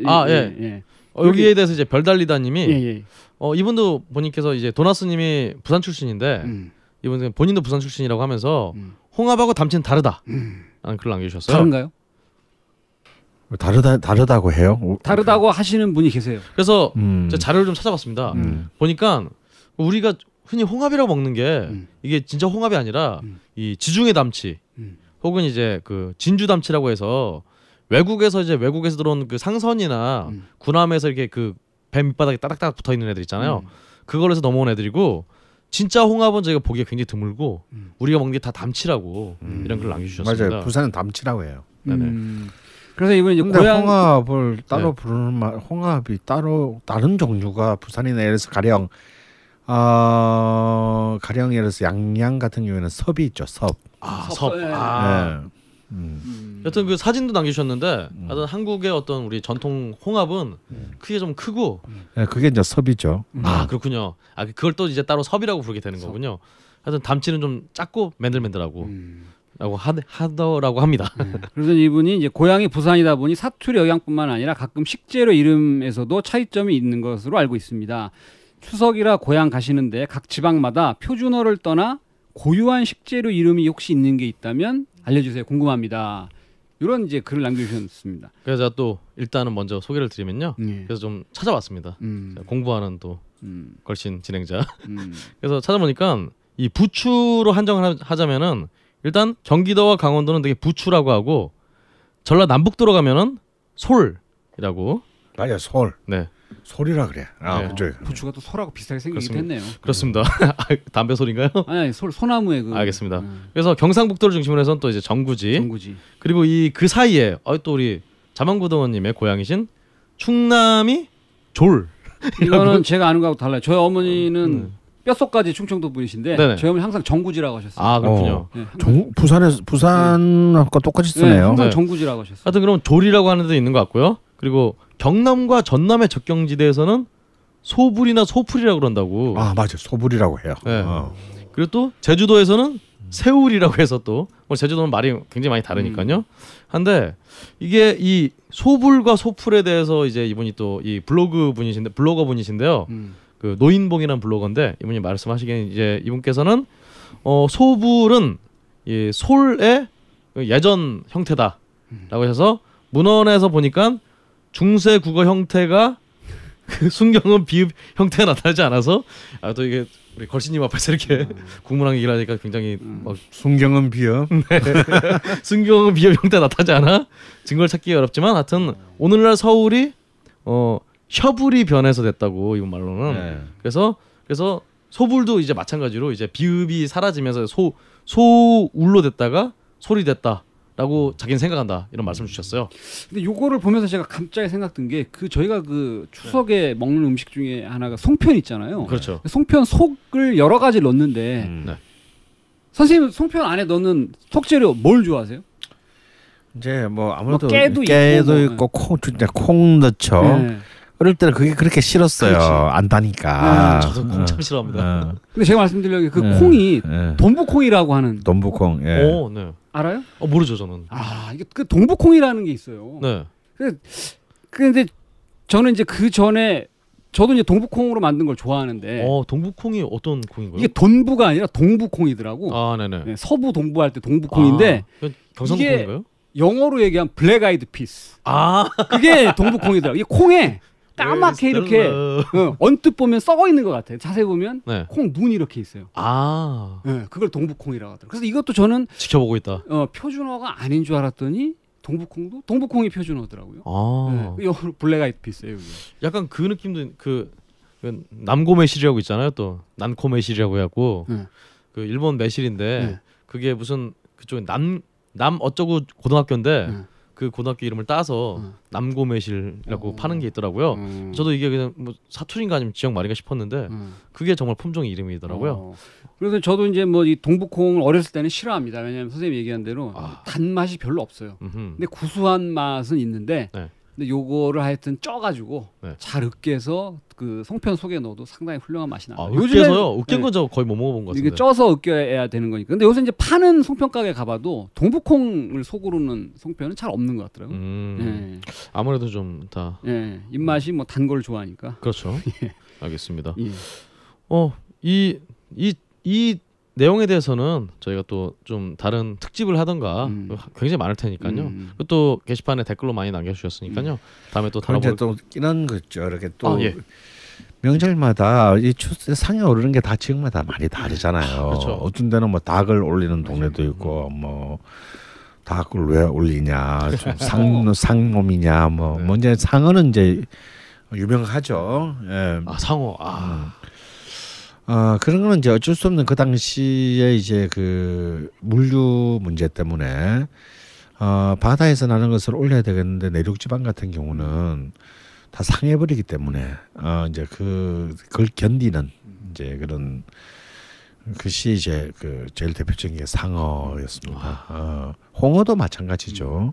아 예. 예. 어, 여기에 대해서 이제 별달리다님이 예, 예. 어, 이분도 본인께서 이제 도나스님이 부산 출신인데 음. 이분 은 본인도 부산 출신이라고 하면서 음. 홍합하고 담치는 다르다. 음. 라는 글을 남겨주셨어요. 다른가요? 다르다 다르다고 해요. 다르다고 하시는 분이 계세요. 그래서 음. 제가 자료를 좀 찾아봤습니다. 음. 보니까 우리가 흔히 홍합이라고 먹는 게 음. 이게 진짜 홍합이 아니라 음. 이 지중해 담치 음. 혹은 이제 그 진주 담치라고 해서 외국에서 이제 외국에서 들어온 그 상선이나 음. 군함에서 이렇게 그뱀 밑바닥에 따닥따닥 붙어 있는 애들 있잖아요. 음. 그걸로 해서 넘어온 애들이고 진짜 홍합은 저희가 보기에 굉장히 드물고 음. 우리가 먹는 게 다 담치라고 이런 글을 남겨주셨습니다. 맞아요. 부산은 담치라고 해요. 네네. 네. 그래서 이번 이 고향 홍합을 따로 네. 부르는 말 홍합이 따로 다른 종류가 부산이나 예를 들어서 가령 어, 가령 예를 들어서 양양 같은 경우에는 섭이 있죠 섭. 아 섭. 섭. 네. 아. 네. 음. 여튼 그 사진도 남기셨는데 음. 하여튼 한국의 어떤 우리 전통 홍합은 음. 크게 좀 크고 네, 그게 이제 섭이죠. 음. 아 그렇군요. 아 그걸 또 이제 따로 섭이라고 부르게 되는 섭. 거군요. 하여튼 담치는 좀 작고 맨들맨들하고 음. 라고 하, 하더라고 합니다. 네. 그래서 이분이 이제 고향이 부산이다 보니 사투리 영향뿐만 아니라 가끔 식재료 이름에서도 차이점이 있는 것으로 알고 있습니다. 추석이라 고향 가시는데 각 지방마다 표준어를 떠나 고유한 식재료 이름이 혹시 있는 게 있다면 알려주세요. 궁금합니다. 이런 이제 글을 남겨주셨습니다. 그래서 제가 또 일단은 먼저 소개를 드리면요. 네. 그래서 좀 찾아봤습니다. 음. 공부하는 또 음. 걸신 진행자. 음. 그래서 찾아보니까 이 부추로 한정을 하자면은 일단 경기도와 강원도는 되게 부추라고 하고 전라 남북들어 가면은 솔이라고. 맞아 솔. 네. 소리라 그래. 아, 네. 그죠. 어, 부추가 또 소라고 비슷하게 생기긴 했네요. 그렇습니다. 네. 담배 소리인가요? 아니, 소, 소나무의 그. 알겠습니다. 음. 그래서 경상북도를 중심으로 해서 또 이제 정구지. 정구지. 그리고 이 그 사이에 아, 또 우리 자만구동원님의 고향이신 충남이 졸. 이거는 제가 아는 거하고 달라요. 저희 어머니는 음. 뼛속까지 충청도 분이신데 네네. 저희 어머니 항상 정구지라고 하셨어요. 아 그렇군요. 어. 네, 정, 부산에서 부산과 똑같이 쓰네요. 네, 항상 네. 정구지라고 하셨어요. 하여튼 그럼 졸이라고 하는 데 있는 것 같고요. 그리고 경남과 전남의 적경지대에서는 소불이나 소풀이라고 그런다고. 아 맞아 소불이라고 해요. 네. 어. 그리고 또 제주도에서는 새울이라고 해서 또 뭐 제주도는 말이 굉장히 많이 다르니까요. 음. 한데 이게 이 소불과 소풀에 대해서 이제 이분이 또 이 블로그 분이신데 블로거 분이신데요. 음. 그 노인봉이라는 블로거인데 이분이 말씀하시기는 에 이제 이분께서는 어 소불은 이 솔의 예전 형태다라고 해서 문헌에서 보니까 중세 국어 형태가 그 순경은 비읍 형태가 나타나지 않아서 아 또 이게 우리 걸신님 앞에서 이렇게 음. 국문학 얘기를 하니까 굉장히 음. 막 순경은 비읍 네. 순경은 비읍 형태 나타나지 않아 증거를 찾기 어렵지만 하여튼 오늘날 서울이 어혀불이 변해서 됐다고 이번 말로는 네. 그래서 그래서 소불도 이제 마찬가지로 이제 비읍이 사라지면서 소 소울로 됐다가 소리 됐다 라고 자기는 생각한다 이런 말씀 주셨어요. 근데 요거를 보면서 제가 갑자기 생각든 게 그 저희가 그 추석에 네. 먹는 음식 중에 하나가 송편 있잖아요. 그렇죠. 송편 속을 여러 가지 넣는데 음. 네. 선생님 송편 안에 넣는 속재료 뭘 좋아하세요? 이제 뭐 아무래도 뭐 깨도, 깨도, 있고, 뭐, 있고 네. 콩, 콩 넣죠. 네. 어릴 때는 그게 그렇게 싫었어요. 그렇지. 안다니까. 음, 아, 저도 콩참 어. 싫어합니다. 어. 근데 제가 말씀드리려고 그 네. 콩이 네. 돈부콩이라고 하는 돈부콩. 예. 오, 네. 알아요? 어, 모르죠 저는. 아 이게 그 동부콩이라는 게 있어요. 네. 그 근데 저는 이제 그 전에 저도 이제 동부콩으로 만든 걸 좋아하는데. 어, 동부콩이 어떤 콩인가요? 이게 돈부가 아니라 동부콩이더라고. 아, 네네. 네, 서부 동부 할때 동부콩인데. 아, 경상도 인가요 영어로 얘기한 블랙 아이드 피스. 아, 그게 동부콩이더라고. 이 콩에 까맣게 이렇게 어, 언뜻 보면 썩어 있는 것 같아요. 자세히 보면 네. 콩눈 이렇게 있어요. 아, 네, 그걸 동북콩이라고 하더라고요. 그래서 이것도 저는 지켜보고 있다. 어, 표준어가 아닌 줄 알았더니 동북콩도 동북콩이 표준어더라고요. 아, 네, 블랙 아이드 피스예요. 약간 그 느낌도 그, 그 남고 매실이라고 있잖아요. 또 난코 매실이라고 해갖고 네. 그 일본 매실인데 그게 무슨 그쪽에 남 남 어쩌고 고등학교인데. 그 고등학교 이름을 따서 음. 남고매실이라고 어. 파는 게 있더라고요. 음. 저도 이게 그냥 뭐 사투리인가 아니면 지역 말인가 싶었는데 음. 그게 정말 품종의 이름이더라고요. 어. 그래서 저도 이제 뭐 이 동북콩을 어렸을 때는 싫어합니다. 왜냐하면 선생님 이 얘기한 대로 아. 단맛이 별로 없어요. 음흠. 근데 구수한 맛은 있는데 네. 근데 요거를 하여튼 쪄가지고 네. 잘 으깨서 그 송편 속에 넣어도 상당히 훌륭한 맛이 나요. 아, 요즘에요 으깬 건저 네. 거의 못 먹어본 것 같은데. 이게 쪄서 으깨야 되는 거니까. 근데 요새 이제 파는 송편 가게 가봐도 동북콩을 속으로는 송편은 잘 없는 것 같더라고요. 음, 예. 아무래도 좀 다. 예, 입맛이 뭐 단 걸 좋아하니까. 그렇죠. 예. 알겠습니다. 예. 어, 이 이, 이 내용에 대해서는 저희가 또 좀 다른 특집을 하던가 음. 굉장히 많을 테니까요. 음. 그 게시판에 댓글로 많이 남겨주셨으니까요. 음. 다음에 또 다뤄볼. 또 이런 거죠. 이렇게 또 아, 예. 명절마다 이 추세 상에 오르는 게 다 지역마다 많이 다르잖아요. 아, 그렇죠. 어떤 데는 뭐 닭을 올리는 동네도 있고 음. 뭐 닭을 왜 올리냐, 상 상놈이냐, 뭐 네. 먼저 상어는 이제 유명하죠. 예. 아 상어. 아. 음. 아 그런 거는 이제 어쩔 수 없는 그 당시에 이제 그 물류 문제 때문에 어, 바다에서 나는 것을 올려야 되겠는데 내륙 지방 같은 경우는 다 상해버리기 때문에 어, 이제 그 그걸 견디는 이제 그런 그시 이제 그 제일 대표적인 게 상어였습니다. 와. 어, 홍어도 마찬가지죠.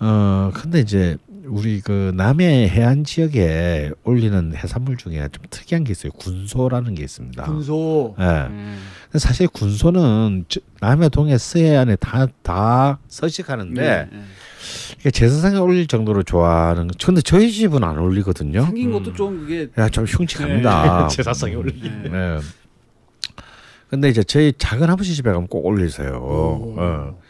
어 근데 이제 우리 그 남해 해안 지역에 올리는 해산물 중에 좀 특이한 게 있어요. 군소라는 게 있습니다. 군소. 예. 네. 음. 사실 군소는 남해 동해 서해안에 다 다 서식하는데 네, 네. 제사상에 올릴 정도로 좋아하는. 근데 저희 집은 안 올리거든요. 생긴 것도 음. 좀 그게 야, 좀 흉측합니다. 네. 네. 제사상에 올리기. 네. 네. 근데 이제 저희 작은 아버지 집에 가면 꼭 올리세요. 오. 어.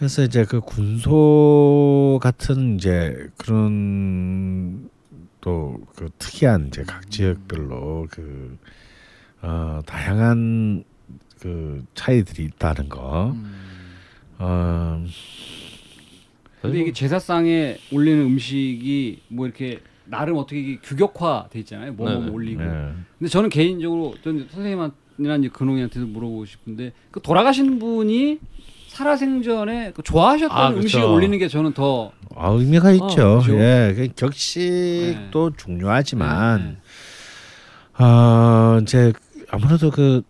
그래서 이제 그 군소 같은 이제 그런 또 그 특이한 이제 각 음. 지역별로 그 어, 다양한 그 차이들이 있다는 거. 음. 어, 근데 이게 제사상에 올리는 음식이 뭐 이렇게 나름 어떻게 규격화 돼 있잖아요. 뭐 뭐 올리고. 네 근데 저는 개인적으로 전 선생님한테나 이제 근홍이한테도 물어보고 싶은데 그 돌아가신 분이 살아생전에 그 좋아하셨던 아, 그렇죠. 음식을 올리는 게 저는 더 아, 의미가 어, 있죠. 그렇죠. 예, 그 격식도 네. 중요하지만 네, 네. 아 이제 아무래도 그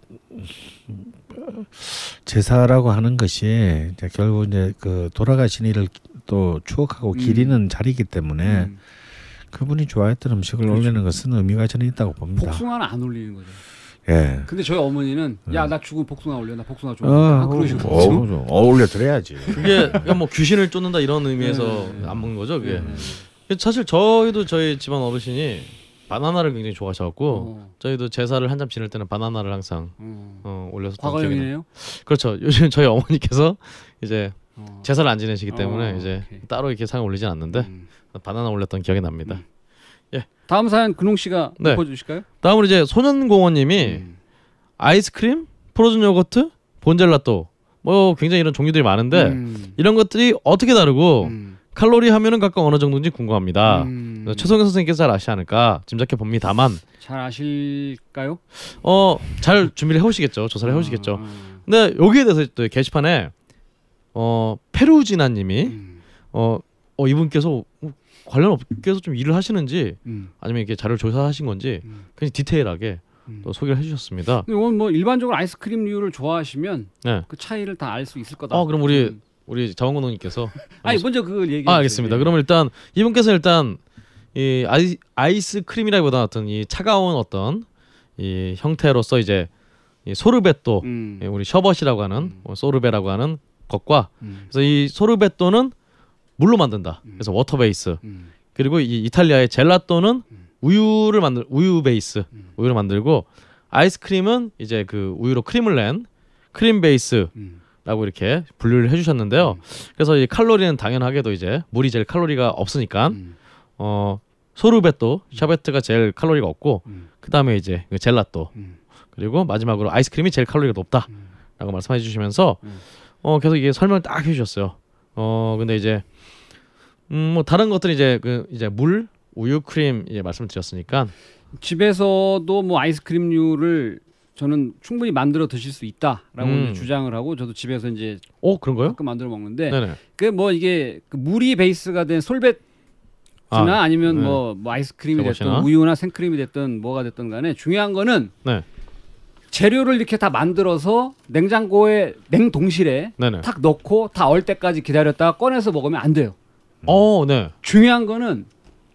제사라고 하는 것이 이제 결국 이제 그 돌아가신 이를 또 추억하고 음. 기리는 자리이기 때문에 음. 그분이 좋아했던 음식을 그렇죠. 올리는 것은 의미가 저는 있다고 봅니다. 복숭아는 안 올리는 거죠. 예. 근데 저희 어머니는 예. 야나 죽으면 복숭아 올려 나 복숭아 좀 아, 어, 그러시고 어, 울려 어, 어, 어, 드려야지. 그게 뭐 귀신을 쫓는다 이런 의미에서 예. 안 먹는 거죠. 그게 예. 사실 저희도 저희 집안 어르신이 바나나를 굉장히 좋아하셨고 어. 저희도 제사를 한참 지낼 때는 바나나를 항상 음. 어, 올려서 과거형이네요. 그렇죠. 요즘 저희 어머니께서 이제 어. 제사를 안 지내시기 때문에 이제 오케이. 따로 이렇게 상을 올리진 않는데 음. 바나나 올렸던 기억이 납니다. 음. 다음 사연 근홍 씨가 네. 읊어주실까요? 다음으로 이제 소년공원님이 음. 아이스크림, 프로즌 요거트, 본젤라또 뭐 굉장히 이런 종류들이 많은데 음. 이런 것들이 어떻게 다르고 음. 칼로리 하면은 각각 어느 정도인지 궁금합니다. 음. 최성현 선생님께서 잘 아시 않을까 짐작해 봅니다만 잘 아실까요? 어 잘 준비를 해오시겠죠 조사를 해오시겠죠. 아. 근데 여기에 대해서 또 게시판에 어 페루지나님이 음. 어, 어 이분께서 뭐 관련 업계에서 좀 일을 하시는지 음. 아니면 이렇게 자료를 조사하신 건지 음. 굉장히 디테일하게 음. 또 소개를 해주셨습니다. 이건 뭐 일반적으로 아이스크림류를 좋아하시면 네. 그 차이를 다 알 수 있을 거다. 아 그럼 우리 음. 우리 자원고님께서 아니 먼저 그 얘기. 아 알겠습니다. 네. 그럼 일단 이분께서 일단 이 아이, 아이스크림이라기보다 어떤 이 차가운 어떤 이 형태로서 이제 이 소르베또 음. 예, 우리 셔벗이라고 하는 음. 뭐 소르베라고 하는 것과 음. 그래서 이 소르베또는 물로 만든다. 음. 그래서 워터 베이스. 음. 그리고 이 이탈리아의 젤라또는 음. 우유를 만들 우유 베이스 우유를 만들고 아이스크림은 이제 그 우유로 크림을 낸 크림 베이스. 라고 이렇게 분류를 해주셨는데요. 그래서 이 칼로리는 당연하게도 이제 물이 제일 칼로리가 없으니까 어 소르베또 샤베트가 제일 칼로리가 없고 음. 그다음에 이제 그 젤라또 음. 그리고 마지막으로 아이스크림이 제일 칼로리가 높다라고 음. 말씀해 주시면서 어 계속 이게 설명을 딱 해주셨어요 어 근데 이제 음뭐 다른 것들은 이제 그 이제 물, 우유, 크림 이제 말씀을 드렸으니까 집에서도 뭐 아이스크림류를 저는 충분히 만들어 드실 수 있다라고 음. 주장을 하고 저도 집에서 이제 어 그런 거요? 가끔 만들어 먹는데 그 뭐 이게 그 물이 베이스가 된 솔벳 나 아, 니면 네. 뭐, 뭐, 아이스크림이 됐든 우유나 생크림이 됐든 뭐가 됐든 간에 중요한 거는 네. 재료를 이렇게 다 만들어서 냉장고에 냉동실에 네네. 탁 넣고 다 얼 때까지 기다렸다가 꺼내서 먹으면 안 돼요. 어, 네. 중요한 거는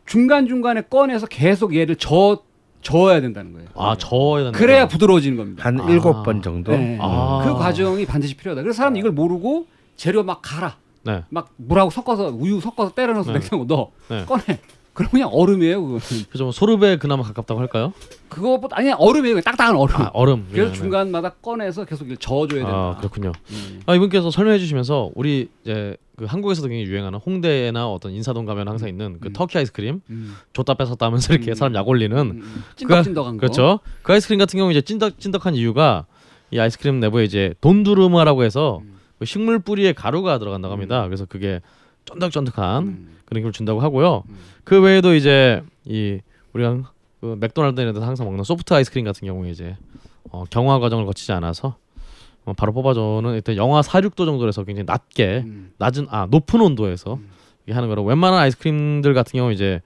중간 중간에 꺼내서 계속 얘를 저 저어야 된다는 거예요. 아, 저어야 된다. 그래야 부드러워지는 겁니다. 한 아. 일곱 번 정도. 네. 아. 그 과정이 반드시 필요하다. 그래서 사람 아. 이걸 모르고 재료 막 갈아. 네. 막 물하고 섞어서 우유 섞어서 때려 넣어서 네. 냉장고 넣어. 네. 꺼내. 그럼 그냥 얼음이에요 그거 뭐 소르베 그나마 가깝다고 할까요? 그거보다 아니 얼음이에요. 딱딱한 얼음. 아, 얼음. 그래서 네, 네. 중간마다 꺼내서 계속 저어줘야 된다. 아, 그렇군요. 음. 아, 이분께서 설명해 주시면서 우리 이제 그 한국에서도 굉장히 유행하는 홍대나 어떤 인사동 가면 항상 음. 있는 그 음. 터키 아이스크림 음. 줬다 뺏었다 하면서 이렇게 음. 사람 약 올리는 음. 음. 그 찐덕찐덕한 그, 거. 그렇죠. 그 아이스크림 같은 경우 이제 찐덕 찐덕한 이유가 이 아이스크림 내부에 이제 돈두르마라고 해서 음. 그 식물 뿌리에 가루가 들어간다고 합니다. 그래서 그게 쫀득쫀득한 그런 힘을 준다고 하고요. 음. 그 외에도 이제 이 우리가 그 맥도날드 에런 데서 항상 먹는 소프트 아이스크림 같은 경우에 이제 어, 경화 과정을 거치지 않아서 어, 바로 뽑아주는 일단 영하 4, 6도 정도에서 굉장히 낮게 음. 낮은 아 높은 온도에서 음. 하는 거라 웬만한 아이스크림들 같은 경우 이제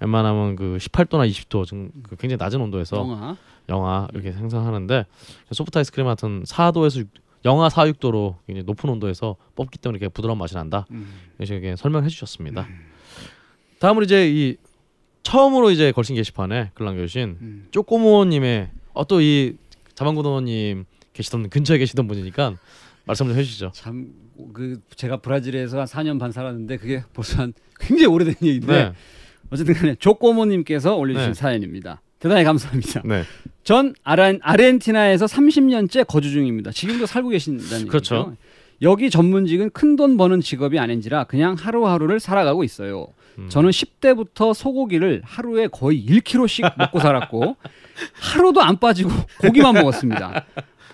웬만하면 그 18도나 20도 좀 음. 그 굉장히 낮은 온도에서 영화 영하 이렇게 음. 생산하는데 소프트 아이스크림 같은 4도에서 6, 영하 사육도로 굉장히 높은 온도에서 뽑기 때문에 이렇게 부드러운 맛이 난다. 음. 이렇게 설명해 주셨습니다. 음. 다음으로 이제 이 처음으로 이제 걸신 게시판에 글 남겨주신 음. 쪼꼬모님의 어, 또이자만구도님 계시던 근처에 계시던 분이니까 말씀 좀 해주시죠. 참그 제가 브라질에서 한 4년 반 살았는데 그게 벌써 한 굉장히 오래된 얘기인데 네. 어쨌든 간에 쪼꼬모님께서 올려주신 네. 사연입니다. 대단히 감사합니다. 네. 전 아란, 아르헨티나에서 30년째 거주 중입니다. 지금도 살고 계신다는 그렇죠. 얘기죠. 여기 전문직은 큰 돈 버는 직업이 아닌지라 그냥 하루하루를 살아가고 있어요. 음. 저는 10대부터 소고기를 하루에 거의 1kg씩 먹고 살았고 하루도 안 빠지고 고기만 먹었습니다.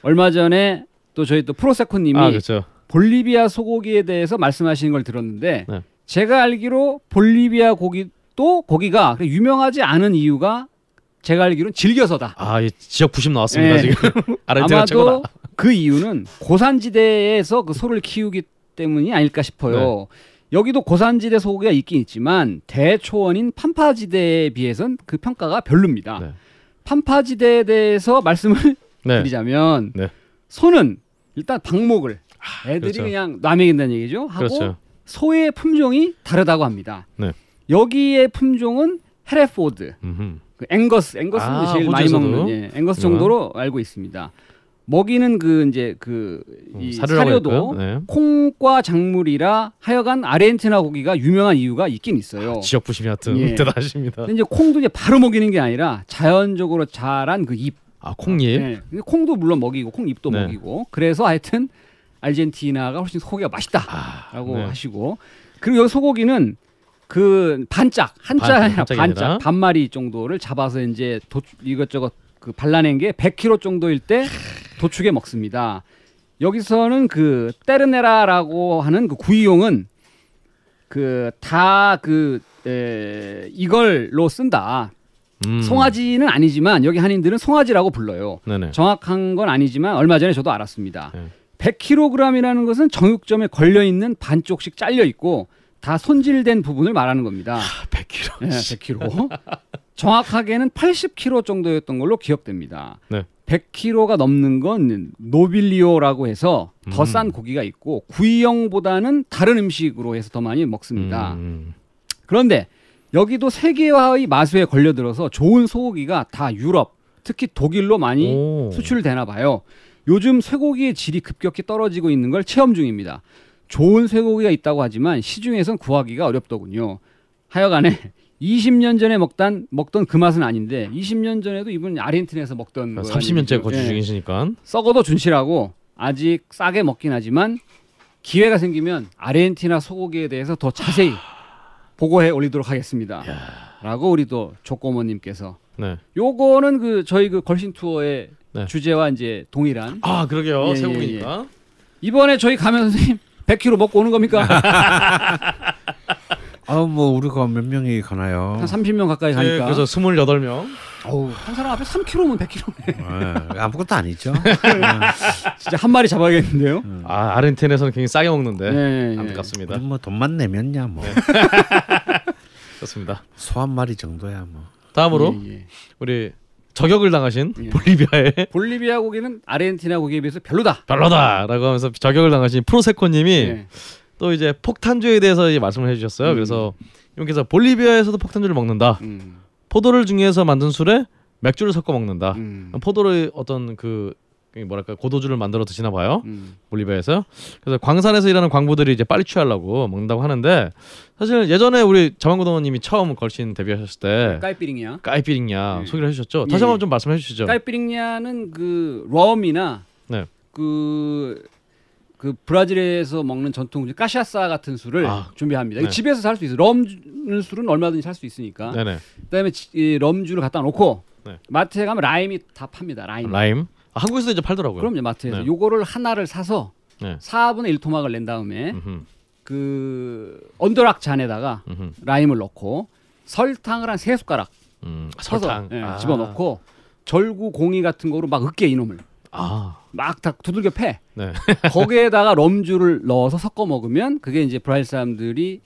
얼마 전에 또 저희 또 프로세코님이 아, 그렇죠. 볼리비아 소고기에 대해서 말씀하시는 걸 들었는데 네. 제가 알기로 볼리비아 고기도 고기가 유명하지 않은 이유가 제가 알기로는 즐겨서다. 아, 예, 지적 부심 나왔습니다 네. 지금. 아마도 최고다. 그 이유는 고산지대에서 그 소를 키우기 때문이 아닐까 싶어요. 네. 여기도 고산지대 소가 있긴 있지만 대초원인 판파지대에 비해선 그 평가가 별로입니다. 네. 판파지대에 대해서 말씀을 네. 드리자면 네. 소는 일단 방목을 아, 애들이 그렇죠. 그냥 남에겐다는 얘기죠. 하고 그렇죠. 소의 품종이 다르다고 합니다. 네. 여기의 품종은 헤레포드, 음흠. 그 앵거스 앵거스는 아, 제일 혼자서도? 많이 먹는 예, 앵거스 정도로 음. 알고 있습니다. 먹이는 그 이제 그이 음, 사료도 네. 콩과 작물이라 하여간 아르헨티나 고기가 유명한 이유가 있긴 있어요. 아, 지역 부심이 같은 예. 대단하십니다. 이제 콩도 이제 바로 먹이는 게 아니라 자연적으로 자란 그 잎. 아 콩잎. 아, 네. 콩도 물론 먹이고 콩잎도 네. 먹이고 그래서 하여튼 알젠티나가 훨씬 소고기가 맛있다라고 아, 네. 하시고 그리고 여기 소고기는 그 반짝 한자 반짝, 반마리 정도를 잡아서 이제 도, 이것저것 그 발라낸 게 100kg 정도일 때 도축에 먹습니다. 여기서는 그 때르네라라고 하는 그 구이용은 그 다그 그, 이걸로 쓴다. 음. 송아지는 아니지만 여기 한인들은 송아지라고 불러요. 네네. 정확한 건 아니지만 얼마 전에 저도 알았습니다. 네. 100kg이라는 것은 정육점에 걸려 있는 반쪽씩 잘려 있고 다 손질된 부분을 말하는 겁니다. 100kg. 네, 100kg. 정확하게는 80kg 정도였던 걸로 기억됩니다. 네. 100kg가 넘는 건 노빌리오라고 해서 더싼 음. 고기가 있고 구이형보다는 다른 음식으로 해서 더 많이 먹습니다. 음. 음, 음. 그런데 여기도 세계화의 마수에 걸려들어서 좋은 소고기가 다 유럽, 특히 독일로 많이 오. 수출되나 봐요. 요즘 쇠고기의 질이 급격히 떨어지고 있는 걸 체험 중입니다. 좋은 쇠고기가 있다고 하지만 시중에선 구하기가 어렵더군요. 하여간에 20년 전에 먹던 먹던 그 맛은 아닌데 20년 전에도 이분 아르헨티나에서 먹던 30년째 거주 네. 중이시니까 예. 썩어도 준실하고 아직 싸게 먹긴 하지만 기회가 생기면 아르헨티나 소고기에 대해서 더 자세히 보고해 올리도록 하겠습니다. 라고 우리도 조꼬모님께서 네. 요거는 그 저희 그 걸신 투어의 네. 주제와 이제 동일한 아 그러게요 예, 예, 예. 세곡이니 이번에 저희 가면 선생님 100kg 먹고 오는 겁니까? 아 뭐 우리가 몇 명이 가나요? 한 30명 가까이 네, 가니까. 네, 그래서 28명. 어우, 한 사람 앞에 3kg면 100kg네. 네, 아무것도 아니죠. 진짜 한 마리 잡아야겠는데요. 아 아르헨티나에서는 굉장히 싸게 먹는데 네, 예, 예. 안타깝습니다. 뭐 돈만 내면야 뭐. 그습니다소한 네. 마리 정도야 뭐. 다음으로 예, 예. 우리 저격을 당하신 예. 볼리비아의 볼리비아 고기는 아르헨티나 고기에 비해서 별로다. 별로다라고 하면서 저격을 당하신 프로세코님이 예. 또 이제 폭탄주에 대해서 이제 말씀을 해주셨어요. 음. 그래서 이분께서 볼리비아에서도 폭탄주를 먹는다. 음. 포도를 중에서 만든 술에 맥주를 섞어 먹는다. 음. 포도를 어떤 그그 뭐랄까 고도주를 만들어 드시나 봐요 음. 볼리비아에서 그래서 광산에서 일하는 광부들이 이제 빨리 취하려고 먹는다고 하는데 사실 예전에 우리 자만고동원님이 처음 걸신 데뷔하셨을 때 까이삐링야 까이삐링야 네. 예. 소개를 해주셨죠 예, 다시 한번 예. 좀 말씀해 주시죠 까이삐링야는 그 럼이나 네. 그그 그 브라질에서 먹는 전통 까샤사 같은 술을 아, 준비합니다. 네. 집에서 살 수 있어요. 럼 술은 얼마든지 살 수 있으니까. 네네. 그다음에 지, 럼주를 갖다 놓고 네. 마트에 가면 라임이 다 팝니다. 라임. 라임. 아, 한국에서 이제 팔더라고요. 그럼요 마트에서 네. 요거를 하나를 사서 네. 4분의 1토막을 낸 다음에 음흠. 그 언더락 잔에다가 음흠. 라임을 넣고 설탕을 한 세 숟가락 음, 아, 설탕 예, 아. 집어넣고 절구 공이 같은 거로 막 으깨 이놈을 아. 막다 두들겨 패. 네. 거기에다가 럼주를 넣어서 섞어 먹으면 그게 이제 브라질 사람들이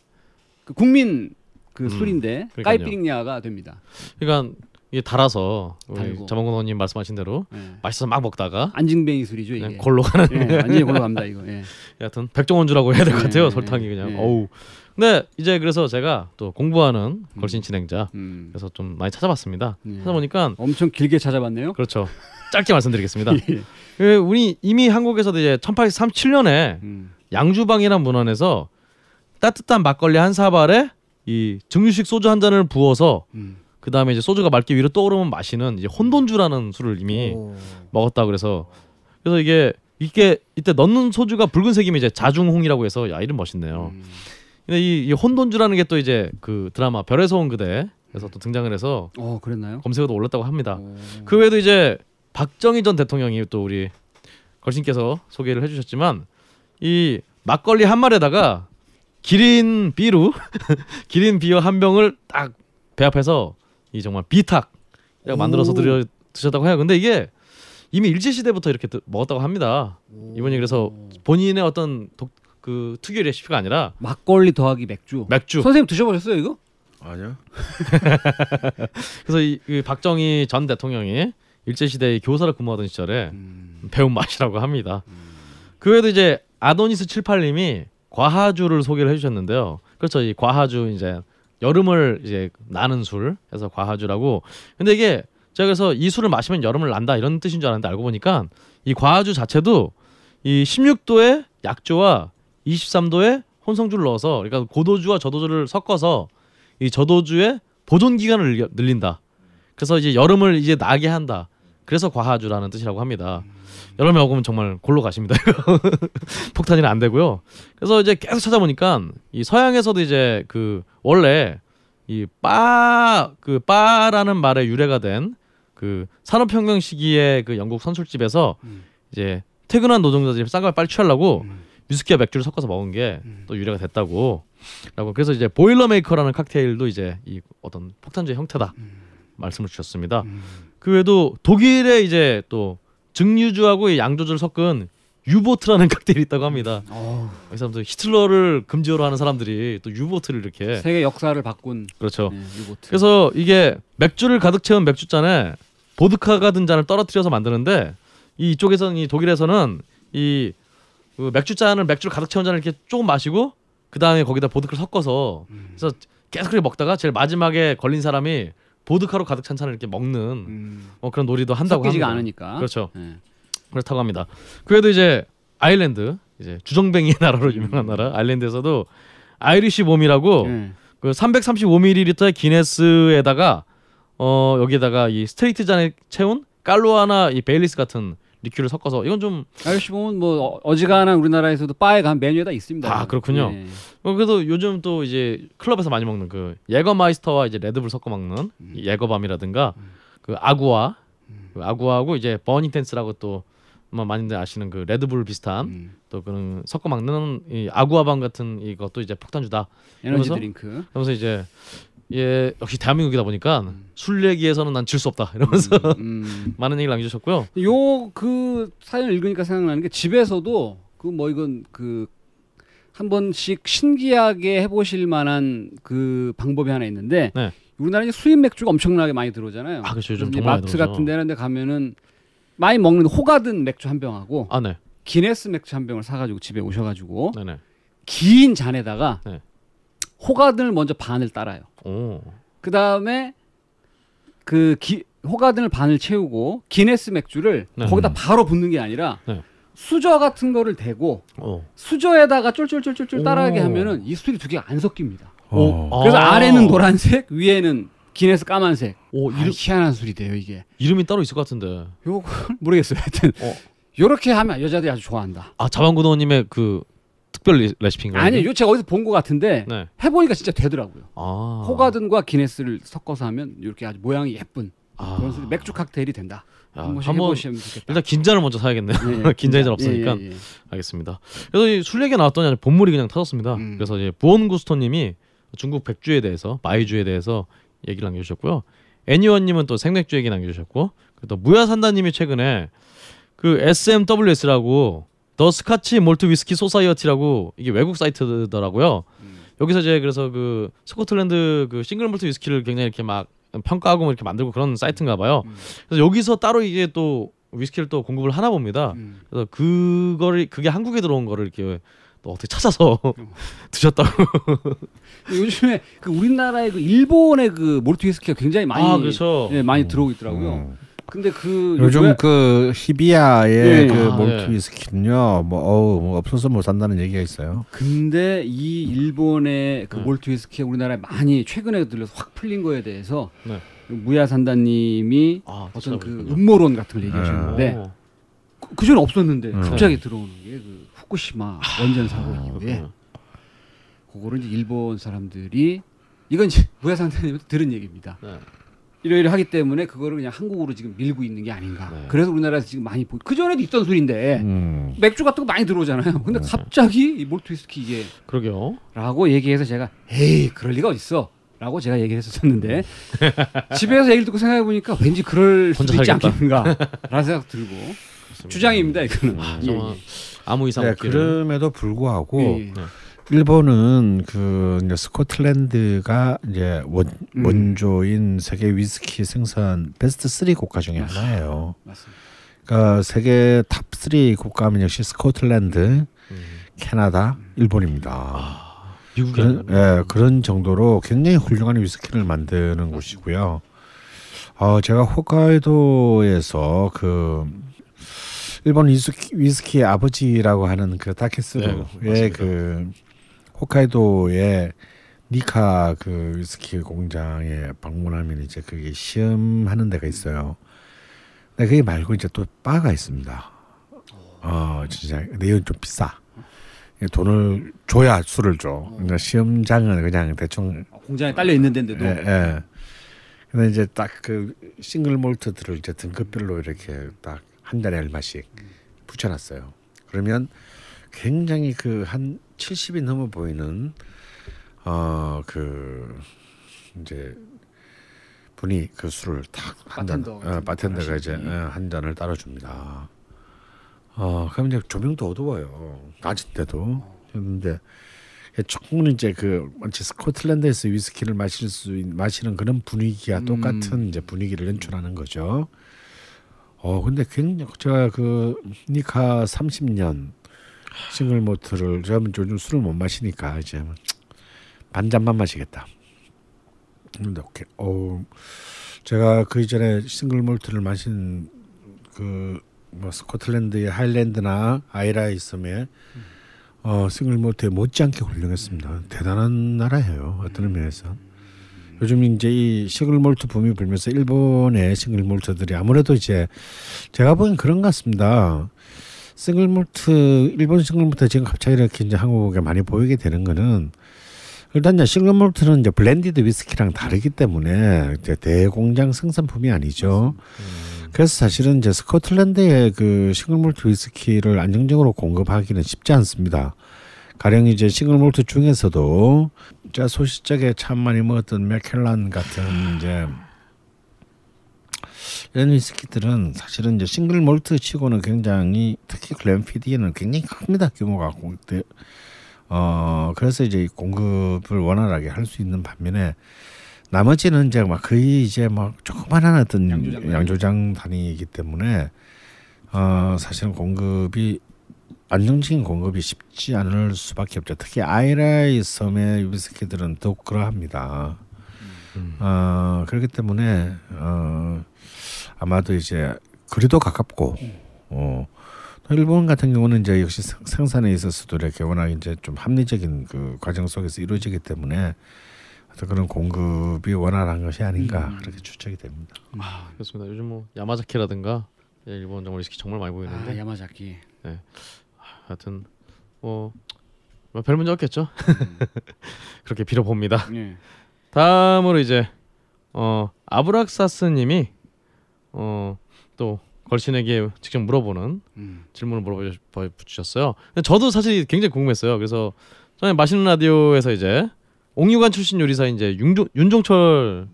그 국민 그 음, 술인데 까이피링냐가 됩니다. 그러니까 이게 달아서 자몽고 네, 원님 말씀하신 대로 네. 맛있어서 막 먹다가 안징뱅이 술이죠 이게 골로 가는 네, 완전히 골로 갑니다 이거 예. 여튼 백종원주라고 해야 될것 네, 같아요 네, 설탕이 그냥 어우 근데 이제 그래서 제가 또 공부하는 음. 걸신 진행자 음. 그래서 좀 많이 찾아봤습니다 찾아보니까 엄청 길게 찾아봤네요 그렇죠 짧게 말씀드리겠습니다 예, 그 우리 이미 한국에서도 이제 1837년에 음. 양주방이란 문안에서 따뜻한 막걸리 한 사발에 이 증류식 소주 한 잔을 부어서 음. 그 다음에 이제 소주가 맑게 위로 떠오르면 마시는 이제 혼돈주라는 술을 이미 오. 먹었다 그래서 그래서 이게 이게 이때 넣는 소주가 붉은색이면 이제 자중홍이라고 해서 야 이름 멋있네요. 음. 근데 이, 이 혼돈주라는 게 또 이제 그 드라마 별에서 온 그대 에서또 등장을 해서 어 그랬나요? 검색어도 올랐다고 합니다. 오. 그 외에도 이제 박정희 전 대통령이 또 우리 걸신께서 소개를 해주셨지만 이 막걸리 한 말에다가 기린 비루 기린 비어 한 병을 딱 배합해서 이 정말 비탁 만들어서 드려 드셨다고 해요. 근데 이게 이미 일제 시대부터 이렇게 먹었다고 합니다. 이분이 그래서 본인의 어떤 독, 그 특유 레시피가 아니라 막걸리 더하기 맥주. 맥주. 선생님 드셔보셨어요 이거? 아니요. 그래서 이, 이, 그 박정희 전 대통령이 일제 시대의 교사를 근무하던 시절에 음. 배운 맛이라고 합니다. 음. 그 외에도 이제 아도니스 78님이 과하주를 소개를 해주셨는데요. 그렇죠. 이 과하주 이제 여름을 이제 나는 술 해서 과하주라고 근데 이게 제가 그래서 이 술을 마시면 여름을 난다 이런 뜻인 줄 알았는데 알고 보니까 이 과하주 자체도 이 16도의 약주와 23도의 혼성주를 넣어서 그러니까 고도주와 저도주를 섞어서 이 저도주의 보존 기간을 늘린다. 그래서 이제 여름을 이제 나게 한다. 그래서 과하주라는 뜻이라고 합니다. 여름에 먹으면 정말 골로 가십니다. 폭탄이안 되고요. 그래서 이제 계속 찾아보니까 이 서양에서도 이제 그 원래 이빠그빠라는 말의 유래가 된 그 산업혁명 시기에 그 영국 선술집에서 음. 이제 퇴근한 노동자들이 싼걸 빨리 취하려고 음. 위스키와 맥주를 섞어서 먹은 게또 음. 유래가 됐다고. 라고 그래서 이제 보일러메이커라는 칵테일도 이제 이 어떤 폭탄주의 형태다 음. 말씀을 주셨습니다. 음. 그 외에도 독일의 이제 또 증류주하고 양조주를 섞은 유보트라는 칵테일이 있다고 합니다. 어... 이 사람들 히틀러를 금지어로 하는 사람들이 또 유보트를 이렇게 세계 역사를 바꾼 그렇죠. 네, 유보트. 그래서 이게 맥주를 가득 채운 맥주잔에 보드카가 든 잔을 떨어뜨려서 만드는데 이 이쪽에서는 이 독일에서는 이 그 맥주잔을 맥주를 가득 채운 잔을 이렇게 조금 마시고 그 다음에 거기다 보드카를 섞어서 음. 그래서 계속 그렇게 먹다가 제일 마지막에 걸린 사람이 보드카로 가득 찬 차를 이렇게 먹는 음. 뭐 그런 놀이도 한다고 섞이지가 합니다. 않으니까. 그렇죠. 네. 그렇다고 합니다. 그래도 이제 아일랜드 이제 주정뱅이의 나라로 유명한 나라 음. 아일랜드에서도 아이리시 봄이라고 네. 그 335ml의 기네스에다가 어 여기에다가 이 스트레이트 잔에 채운 깔로 하나 이 베일리스 같은 리큐를 섞어서 이건 좀알씨봉은뭐 어, 어지간한 우리나라에서도 바에 간 메뉴에 다 있습니다. 아 그렇군요. 네. 어, 그래도 요즘 또 이제 클럽에서 많이 먹는 그 예거마이스터와 이제 레드불 섞어 먹는 음. 예거밤이라든가 음. 그 아구아 음. 그 아구아하고 이제 버닝텐스라고 또 뭐 많이들 아시는 그 레드불 비슷한 음. 또 그런 섞어 먹는 이 아구아밤 같은 이것도 이제 폭탄주다. 에너지 그러면서, 드링크. 그러서 이제 예, 역시 대한민국이다 보니까 음. 술 얘기에서는 난 질 수 없다 이러면서 음, 음, 음. 많은 얘기를 남겨주셨고요. 요 그 사연 을 읽으니까 생각나는 게 집에서도 그 뭐 이건 그 한 번씩 신기하게 해보실 만한 그 방법이 하나 있는데 네. 우리나라 이제 수입 맥주가 엄청나게 많이 들어오잖아요. 아, 그렇죠. 요즘 정말 마트 같은 데는 데 가면은 많이 먹는 호가든 맥주 한 병하고 아, 네. 기네스 맥주 한 병을 사가지고 집에 오셔가지고 네, 긴 잔에다가 네. 호가등을 먼저 반을 따라요. 그 다음에 그 기, 호가등을 반을 채우고 기네스 맥주를 네. 거기다 음. 바로 붓는 게 아니라 네. 수저 같은 거를 대고 어. 수저에다가 쫄쫄쫄쫄쫄 따라하게 하면은 이 술이 두 개가 안 섞입니다. 어. 오. 그래서 아. 아래는 노란색, 위에는 기네스 까만색. 오, 아, 이름, 아, 희한한 술이 돼요 이게. 이름이 따로 있을 것 같은데. 요거 모르겠어요. 하여튼 어. 요렇게 하면 여자들이 아주 좋아한다. 아 자방구노님의 그 특별 레시피인가요? 아니요, 이거 제가 어디서 본 것 같은데 네. 해보니까 진짜 되더라고요. 아. 호가든과 기네스를 섞어서 하면 이렇게 아주 모양이 예쁜 아. 그런 식 맥주 칵테일이 된다. 야, 한번, 한번 일단 긴자를 먼저 사야겠네요. 예, 예, 긴자이 잘 없으니까 예, 예, 예. 알겠습니다. 그래서 술 얘기 나왔더니 본물이 그냥 터졌습니다. 음. 그래서 이제 보온구스토님이 중국 백주에 대해서 마이주에 대해서 얘기를 남겨주셨고요. 애니원님은 또 생맥주 얘기 남겨주셨고 또 무야산다님이 최근에 그 SMWS라고 더 스카치 몰트 위스키 소사이어티라고 이게 외국 사이트더라고요. 음. 여기서 이제 그래서 그 스코틀랜드 그 싱글 몰트 위스키를 굉장히 이렇게 막 평가하고 뭐 이렇게 만들고 그런 음. 사이트인가 봐요. 음. 그래서 여기서 따로 이게 또 위스키를 또 공급을 하나 봅니다. 음. 그래서 그거를 그게 한국에 들어온 거를 이렇게 또 어떻게 찾아서 음. 드셨다고. 요즘에 그 우리나라의 그 일본의 그 몰트 위스키가 굉장히 많이 아, 그렇죠. 예, 많이 음. 들어오고 있더라고요. 근데 그 요즘 요구야... 그 히비아의 네. 그 아, 예. 몰트 네. 위스키는요, 뭐 어우 뭐 없어서 못 산다는 얘기가 있어요. 근데 이 일본의 그 네. 음. 몰트 위스키 우리나라에 많이 최근에 들려서 확 풀린 거에 대해서 네. 무야산다님이 아, 어떤 그 음모론 같은 걸 네. 얘기하셨는데 그, 그 전에 없었는데 네. 갑자기 들어오는 게그 후쿠시마 아, 원전 사고 아, 이후에 그거를 이제 일본 사람들이 이건 무야산다님한 들은 얘기입니다. 이러이러 하기 때문에 그거를 그냥 한국으로 지금 밀고 있는 게 아닌가. 네. 그래서 우리나라에서 지금 많이 보. 그 전에도 있던 소리인데 음. 맥주 같은 거 많이 들어오잖아요. 근데 네. 갑자기 몰트 위스키 이게 그러게요. 라고 얘기해서 제가 에이 그럴 리가 어딨어. 라고 제가 얘기를 했었는데 집에서 얘기를 듣고 생각해 보니까 왠지 그럴 수도 있지 않겠는가라는 생각 들고 그렇습니다. 주장입니다 이거는 음, 아, 예, 예. 아무 이상 네, 없기를. 그럼에도 불구하고 예, 예. 네. 일본은 그 이제 스코틀랜드가 이제 원, 음. 원조인 세계 위스키 생산 베스트 3 국가 중에 하나예요. 맞습니다. 그러니까 세계 탑 3 국가면 역시 스코틀랜드, 음. 캐나다, 일본입니다. 아, 미국 그런, 예, 그런 정도로 굉장히 훌륭한 위스키를 만드는 곳이고요. 어, 제가 홋카이도에서 그 일본 위스키, 위스키의 아버지라고 하는 그 네, 다케스루의 네, 그 홋카이도에 니카 그 위스키 공장에 방문하면 이제 그게 시음하는 데가 있어요. 근데 그게 말고 이제 또 바가 있습니다. 어 진짜 내용 이좀 비싸. 예, 돈을 줘야 술을 줘. 어. 그러니까 시험장은 그냥 대충 아, 공장에 딸려 있는 데인데도. 예, 예. 근데 이제 딱 그 싱글 몰트들을 이제 등급별로 이렇게 딱 한달에 얼마씩 음. 붙여놨어요. 그러면 굉장히 그 한 70이 넘어 보이는 어 그 이제 분이 그 술을 딱 한 잔, 바텐더, 어, 가 이제 어, 한 잔을 따라줍니다. 어, 그럼 이제 조명도 어두워요. 낮인데도. 어. 그데 충분히 이제 그 마치 스코틀랜드에서 위스키를 마실 수 마시는 그런 분위기와 음. 똑같은 이제 분위기를 연출하는 거죠. 어 근데 굉장히 제가 그 니카 30년 싱글 모트를 저는 뭐 요즘 술을 못 마시니까 이제 뭐 반 잔만 마시겠다. 근데 오케이. 어 제가 그 이전에 싱글 몰트를 마신 그뭐 스코틀랜드의 하일랜드나 아이라 있음에 어 싱글 몰트에 못지않게 훌륭했습니다. 대단한 나라예요. 어떤 음. 의미에서. 요즘 이제 이 싱글 몰트 붐이 불면서 일본의 싱글 몰트들이 아무래도 이제 제가 보기엔 그런 것 같습니다. 싱글몰트 일본 싱글몰트 지금 갑자기 이렇게 이제 한국에 많이 보이게 되는 거는 일단 이제 싱글몰트는 이제 블렌디드 위스키랑 다르기 때문에 이제 대공장 생산품이 아니죠. 음. 그래서 사실은 이제 스코틀랜드의 그 싱글몰트 위스키를 안정적으로 공급하기는 쉽지 않습니다. 가령 이제 싱글몰트 중에서도 자 소시적에 참 많이 먹었던 맥켈란 같은 이제 이런 위스키들은 사실은 이제 싱글 몰트 치고는 굉장히 특히 글램피디에는 굉장히 큽니다 규모가 공대 급어 그래서 이제 공급을 원활하게 할 수 있는 반면에 나머지는 이제 막 거의 이제 막 조그만한 어떤 양조장, 양조장 단위이기 때문에 어 사실은 공급이 안정적인 공급이 쉽지 않을 수밖에 없죠. 특히 아이라이 섬의 위스키들은 더욱 그러합니다. 음. 어, 그렇기 때문에 어, 아마도 이제 그리도 가깝고 어 일본 같은 경우는 이제 역시 생산에 있어서도 이렇게 워낙 이제 좀 합리적인 그 과정 속에서 이루어지기 때문에 어떤 그런 공급이 원활한 것이 아닌가 음. 그렇게 추측이 됩니다. 아 그렇습니다. 요즘 뭐 야마자키라든가 예, 일본 정말 리스키 정말 많이 보이는데. 아, 야마자키. 네. 하여튼 뭐, 뭐. 별 문제 없겠죠. 음. 그렇게 빌어봅니다. 네. 다음으로 이제 어 아브락사스님이 어, 또 걸신에게 직접 물어보는 음. 질문을 물어보셨어요 저도 사실 굉장히 궁금했어요. 그래서 전에 맛있는 라디오에서 이제 옥류관 출신 요리사 이제 윤종, 윤종철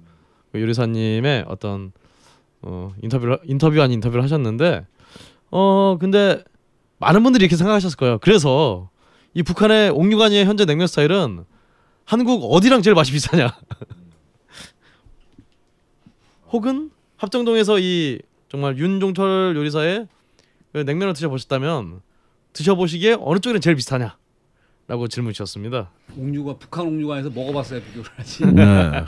그 요리사님의 어떤 어, 인터뷰 인터뷰 아닌 인터뷰를 하셨는데 어 근데 많은 분들이 이렇게 생각하셨을 거예요. 그래서 이 북한의 옥류관의 현재 냉면 스타일은 한국 어디랑 제일 맛이 비싸냐? 혹은 합정동에서 이 정말 윤종철 요리사의 그 냉면을 드셔보셨다면 드셔보시기에 어느 쪽이랑 제일 비슷하냐? 라고 질문 주셨습니다. 옥류관 북한 옥류관에서 먹어봤어요 비교를 하지. 네.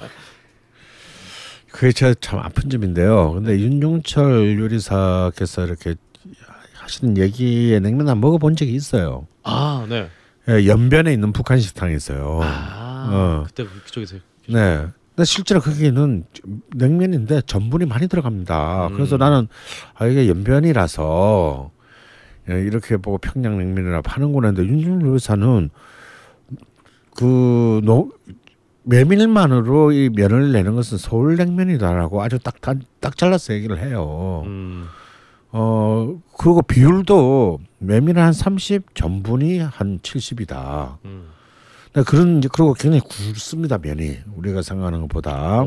그게 제참 아픈 점인데요. 근데 윤종철 요리사께서 이렇게 하시는 얘기에 냉면 안 먹어본 적이 있어요. 아 네. 예, 연변에 있는 북한 식당이 있어요. 아 어. 그때 그쪽에서. 네. 근데 실제로 거기는 냉면인데 전분이 많이 들어갑니다. 음. 그래서 나는 아 이게 연변이라서 예, 이렇게 보고 평양 냉면이라 파는구나 했는데 윤준열 의사는 그 노, 메밀만으로 이 면을 내는 것은 서울 냉면이다라고 아주 딱딱 딱 잘라서 얘기를 해요. 음. 어 그리고 비율도 메밀은 한 삼십 전분이 한칠십이다 음. 네, 그런 이제 그러고 굉장히 굵습니다 면이 우리가 생각하는 것보다.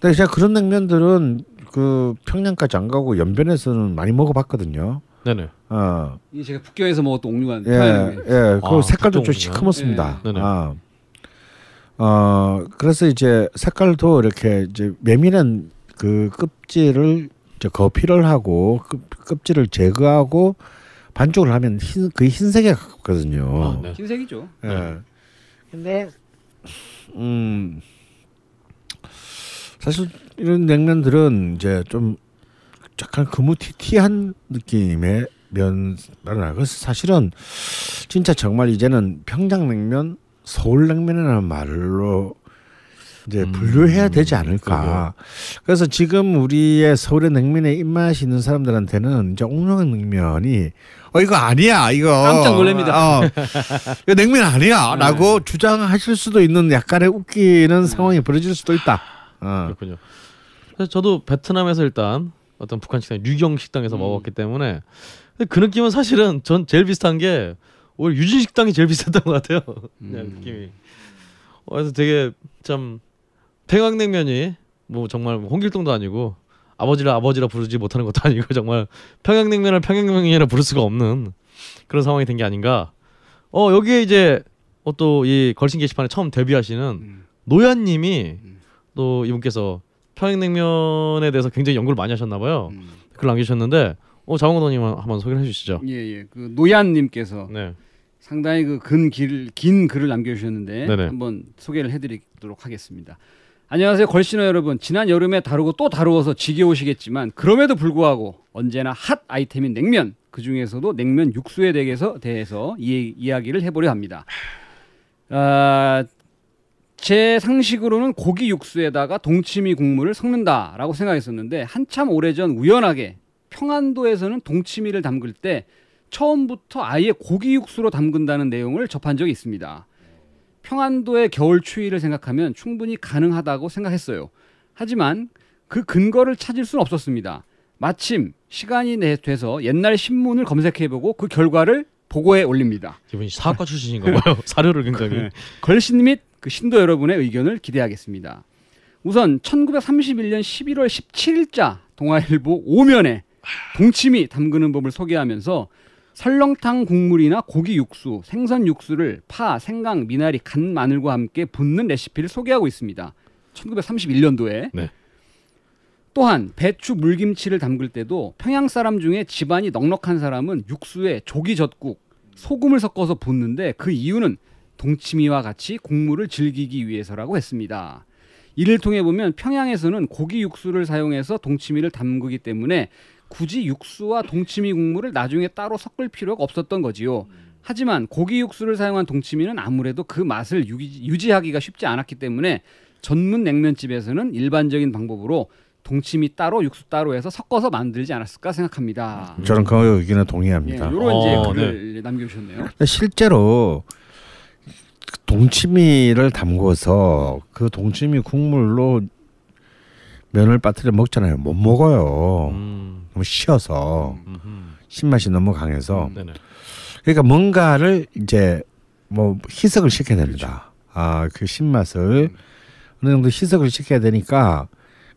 근데 제가 그런 냉면들은 그 평양까지 안 가고 연변에서는 많이 먹어봤거든요. 네네. 어. 이 제가 북경에서 먹었던 옥류관. 예, 예. 그 아, 그 색깔도 좀 시커멓습니다. 예. 예. 네네. 아. 어 그래서 이제 색깔도 이렇게 이제 메밀은 그 껍질을 이제 거피를 하고 껍, 질을 제거하고 반죽을 하면 흰거 그 흰색에 가깝거든요. 아, 네. 흰색이죠. 예. 네. 근데 음 사실 이런 냉면들은 이제 좀 약간 그무티티한 느낌의 면발을 그 사실은 진짜 정말 이제는 평양냉면, 서울냉면이라는 말로 이제 네, 음. 분류해야 되지 않을까. 음, 그래서 지금 우리의 서울의 냉면에 입맛이 있는 사람들한테는 이제 옥룡 냉면이 어 이거 아니야 이거 깜짝 놀랍니다. 어, 이거 냉면 아니야라고 네. 주장하실 수도 있는 약간의 웃기는 음. 상황이 벌어질 수도 있다. 어. 그렇군요. 그래서 저도 베트남에서 일단 어떤 북한 식당 유경 식당에서 음. 먹었기 때문에 그 느낌은 사실은 전 제일 비슷한 게 오히려 유진 식당이 제일 비슷했던 것 같아요. 음. 그냥 느낌이. 어, 그래서 되게 참 평양냉면이 뭐 정말 홍길동도 아니고 아버지를 아버지라 부르지 못하는 것도 아니고 정말 평양냉면을 평양냉면이라 부를 수가 없는 그런 상황이 된 게 아닌가. 어 여기에 이제 어, 또이 걸신 게시판에 처음 데뷔하시는 음. 노현님이 음. 또 이분께서 평양냉면에 대해서 굉장히 연구를 많이 하셨나 봐요. 음. 글 남기셨는데 어장원고도님 한번 소개를 해주시죠. 예예 예. 그 노현님께서 네. 상당히 그근길긴 글을 남겨주셨는데 네네. 한번 소개를 해드리도록 하겠습니다. 안녕하세요 걸신어 여러분 지난 여름에 다루고 또 다루어서 지겨우시겠지만 그럼에도 불구하고 언제나 핫 아이템인 냉면 그 중에서도 냉면 육수에 대해서 대해서 이, 이야기를 해보려 합니다 아, 제 상식으로는 고기 육수에다가 동치미 국물을 섞는다라고 생각했었는데 한참 오래전 우연하게 평안도에서는 동치미를 담글 때 처음부터 아예 고기 육수로 담근다는 내용을 접한 적이 있습니다 평안도의 겨울 추위를 생각하면 충분히 가능하다고 생각했어요. 하지만 그 근거를 찾을 수는 없었습니다. 마침 시간이 돼서 옛날 신문을 검색해보고 그 결과를 보고에 올립니다. 이분이 사학과 출신인가 봐요. 네. 사료를 굉장히. 네. 걸신 및그 신도 여러분의 의견을 기대하겠습니다. 우선 1931년 11월 17일자 동아일보 5면에 동치미 담그는 법을 소개하면서 설렁탕 국물이나 고기 육수, 생선 육수를 파, 생강, 미나리, 간 마늘과 함께 붓는 레시피를 소개하고 있습니다. 1931년도에 네. 또한 배추 물김치를 담글 때도 평양 사람 중에 집안이 넉넉한 사람은 육수에 조기 젓국, 소금을 섞어서 붓는데 그 이유는 동치미와 같이 국물을 즐기기 위해서라고 했습니다. 이를 통해 보면 평양에서는 고기 육수를 사용해서 동치미를 담그기 때문에 굳이 육수와 동치미 국물을 나중에 따로 섞을 필요가 없었던 거지요. 하지만 고기 육수를 사용한 동치미는 아무래도 그 맛을 유지, 유지하기가 쉽지 않았기 때문에 전문 냉면집에서는 일반적인 방법으로 동치미 따로 육수 따로 해서 섞어서 만들지 않았을까 생각합니다. 음. 저는 그 의견에 동의합니다. 이런 예, 이제 어, 글을 네. 남겨주셨네요. 실제로 그 동치미를 담궈서 그 동치미 국물로 면을 빠뜨려 먹잖아요. 못 먹어요. 음. 너무 쉬어서 음흠. 신맛이 너무 강해서. 음, 네네. 그러니까 뭔가를 이제 뭐 희석을 시켜야 됩니다. 그렇죠. 아그 신맛을 음. 어느 정도 희석을 시켜야 되니까.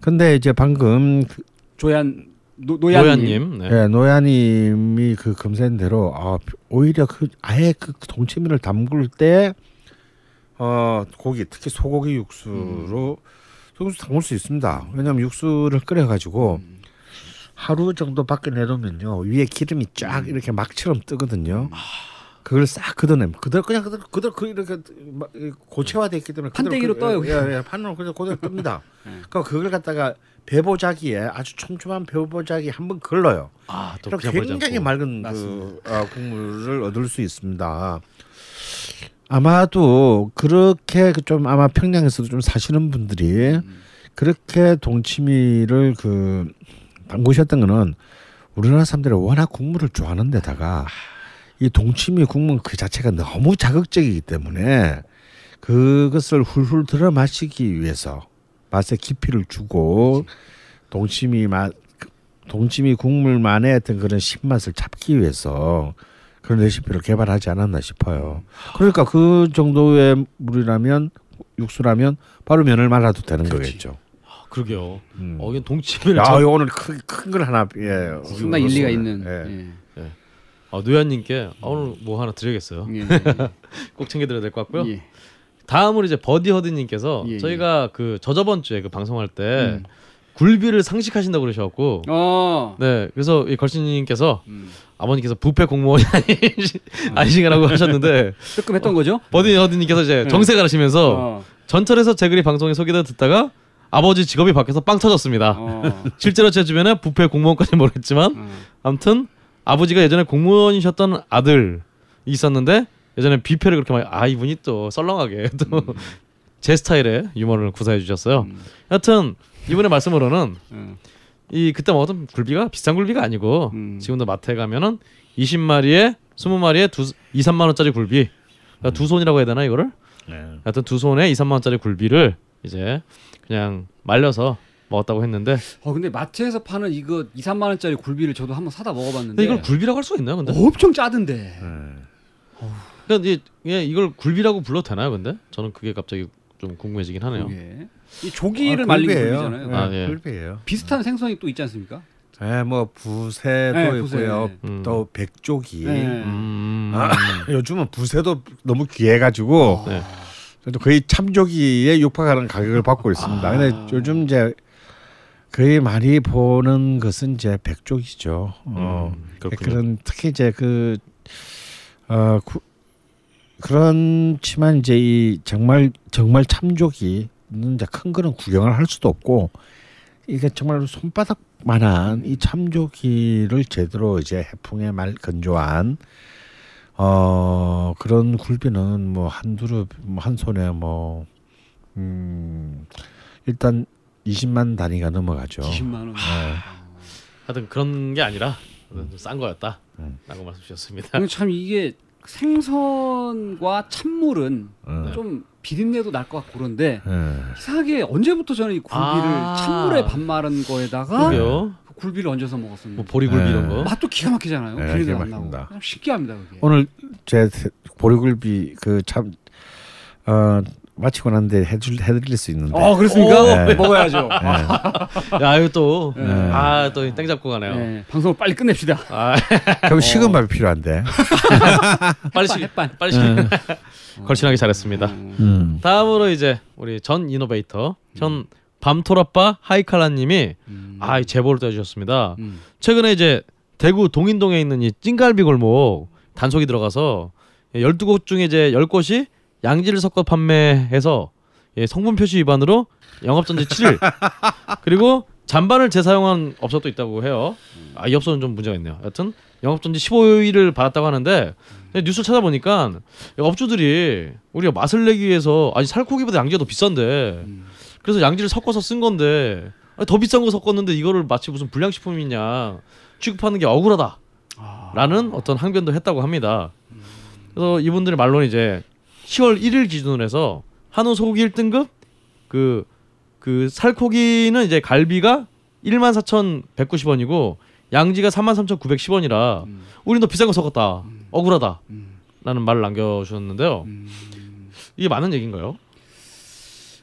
근데 이제 방금 그 조얀 노, 노야님, 네. 네, 노야님이 그 금센 대로 아, 오히려 그 아예 그 동치미를 담글 때 어, 고기 특히 소고기 육수로 음. 육수 담을수 있습니다. 왜냐하면 육수를 끓여가지고 음. 하루 정도 밖에 내놓으면요 위에 기름이 쫙 음. 이렇게 막처럼 뜨거든요. 아. 그걸 싹 걷어내면 그대로 그냥 그대로 그대로 그 이렇게 고체화돼 있기 때문에 판때기로 그, 떠요. 예, 예, 판으로 그냥 그대로 뜹니다. 그 그걸 갖다가 배보자기에 아주 촘촘한 배보자기 한번 걸러요. 아, 굉장히 맑은 그, 아, 국물을 얻을 수 있습니다. 아마도 그렇게 그 좀 아마 평양에서도 좀 사시는 분들이 그렇게 동치미를 그 담그셨던 거는 우리나라 사람들이 워낙 국물을 좋아하는 데다가 이 동치미 국물 그 자체가 너무 자극적이기 때문에 그것을 훌훌 들어 마시기 위해서 맛의 깊이를 주고 동치미 맛 동치미 국물만의 어떤 그런 신맛을 잡기 위해서 그런 레시피를 개발하지 않았나 싶어요. 그러니까 그 정도의 물이라면 육수라면 바로 면을 말아도 되는 그렇 거겠죠. 아, 그러게요. 음. 어, 이건 동치미를. 아, 참... 오늘 큰걸 하나 예. 정말 일리가 있는. 예. 예. 예. 아, 노현님께 아, 오늘 뭐 하나 드려야겠어요. 예, 꼭 챙겨드려야 될 것 같고요. 예. 다음으로 이제 버디 허드님께서 예, 예. 저희가 그 저저번 주에 그 방송할 때. 음. 굴비를 상식하신다고 그러셔갖고 어. 네 그래서 이 걸신님께서 음. 아버님께서 부패 공무원이 아니신가라고 아. 하셨는데 조금 했던 거죠? 버디 어디님께서 이제 네. 정색을 하시면서 어. 전철에서 제 글이 방송에 소개를 듣다가 아버지 직업이 바뀌어서 빵 터졌습니다. 어. 실제로 제 주변에 부패 공무원까지 모르겠지만 음. 어. 아무튼 아버지가 예전에 공무원이셨던 아들 있었는데 예전에 비패를 그렇게 많이 아 이분이 또 썰렁하게 또제 음. 스타일의 유머를 구사해 주셨어요. 음. 하여튼 이분의 말씀으로는 음. 이 그때 먹었던 굴비가 비싼 굴비가 아니고 음. 지금도 마트에 가면은 20마리에 20마리에 두 2, 3만 원짜리 굴비. 그러니까 두 음. 손이라고 해야 되나 이거를? 네. 하여튼 두 손에 2, 3만 원짜리 굴비를 이제 그냥 말려서 먹었다고 했는데. 어 근데 마트에서 파는 이거 2, 3만 원짜리 굴비를 저도 한번 사다 먹어봤는데. 이걸 굴비라고 할 수가 있나요? 근데 엄청 짜던데. 네. 그러니까 이게 예, 이걸 굴비라고 불러도 되나요? 근데 저는 그게 갑자기 좀 궁금해지긴 하네요. 그게... 이 조기를 아, 말린 돌비잖아요. 네, 아, 네. 돌비예요. 비슷한 생선이 또 있지 않습니까? 예, 뭐 네, 뭐 부세도 네, 있고요. 음. 부또 백조기. 네. 음. 아, 요즘은 부세도 너무 귀해가지고 저도 아. 네. 거의 참조기에 육박하는 가격을 받고 있습니다. 아. 근데 요즘 이제 거의 많이 보는 것은 이제 백조기죠. 어. 음, 어, 그런 특히 이제 그 어, 구, 그렇지만 이제 이 정말 정말 참조기 이제 큰 거는 구경을 할 수도 없고 이게 정말 손바닥만한 이 참조기를 제대로 이제 해풍에 말 건조한 어 그런 굴비는 뭐 한두루 뭐 한 손에 뭐 음, 일단 20만 단위가 넘어가죠. 20만 원. 하... 네. 하여튼 그런 게 아니라 싼 거였다. 라고 음. 말씀 주셨습니다. 참 이게 생선과 찬물은 네. 좀 비린내도 날 것 같고 그런데 네. 이상하게 언제부터 저는 이 굴비를 아. 찬물에 밥말른 거에다가 그러요 그 굴비를 얹어서 먹었습니다. 뭐 보리굴비 이런 거. 네. 맛도 기가 막히잖아요. 네, 비린내 기안 나고. 막힙합니다 그게. 오늘 제 보리굴비 그참 어, 마치고 난데 해줄 해드릴 수 있는데. 어 그렇습니까? 네. 먹어야죠. 네. 아. 야 이거 또아또 네. 땡잡고 가네요. 네. 방송을 빨리 끝냅시다. 아, 그럼 식은 어. 밥이 필요한데. 빨리 식 빨리 식 네. 걸친하게 잘했습니다. 음. 음. 다음으로 이제 우리 전 이노베이터 전 음. 밤토라빠 하이칼라님이 음. 아 제보를 떠주셨습니다. 음. 최근에 이제 대구 동인동에 있는 이 찐갈비 골목 단속이 들어가서 12곳 중에 이제 10곳이 양지를 섞어 판매해서 예, 성분 표시 위반으로 영업전지 7일 그리고 잔반을 재사용한 업소도 있다고 해요. 아이 업소는 좀 문제가 있네요. 여튼 영업전지 15일을 받았다고 하는데 뉴스 찾아보니까 업주들이 우리가 맛을 내기 위해서 아니 살코기보다 양지가 더 비싼데 그래서 양지를 섞어서 쓴 건데 아, 더 비싼 거 섞었는데 이거를 마치 무슨 불량식품이냐 취급하는 게 억울하다라는 아. 어떤 항변도 했다고 합니다. 그래서 이분들의 말로는 이제 10월 1일 기준으로 해서 한우 소고기 1등급 그 그 살코기는 이제 갈비가 14,190원이고 양지가 33,910원이라 음. 우린 더 비싼 거 섞었다. 음. 억울하다. 음. 라는 말을 남겨 주셨는데요. 음. 이게 맞는 얘기인가요?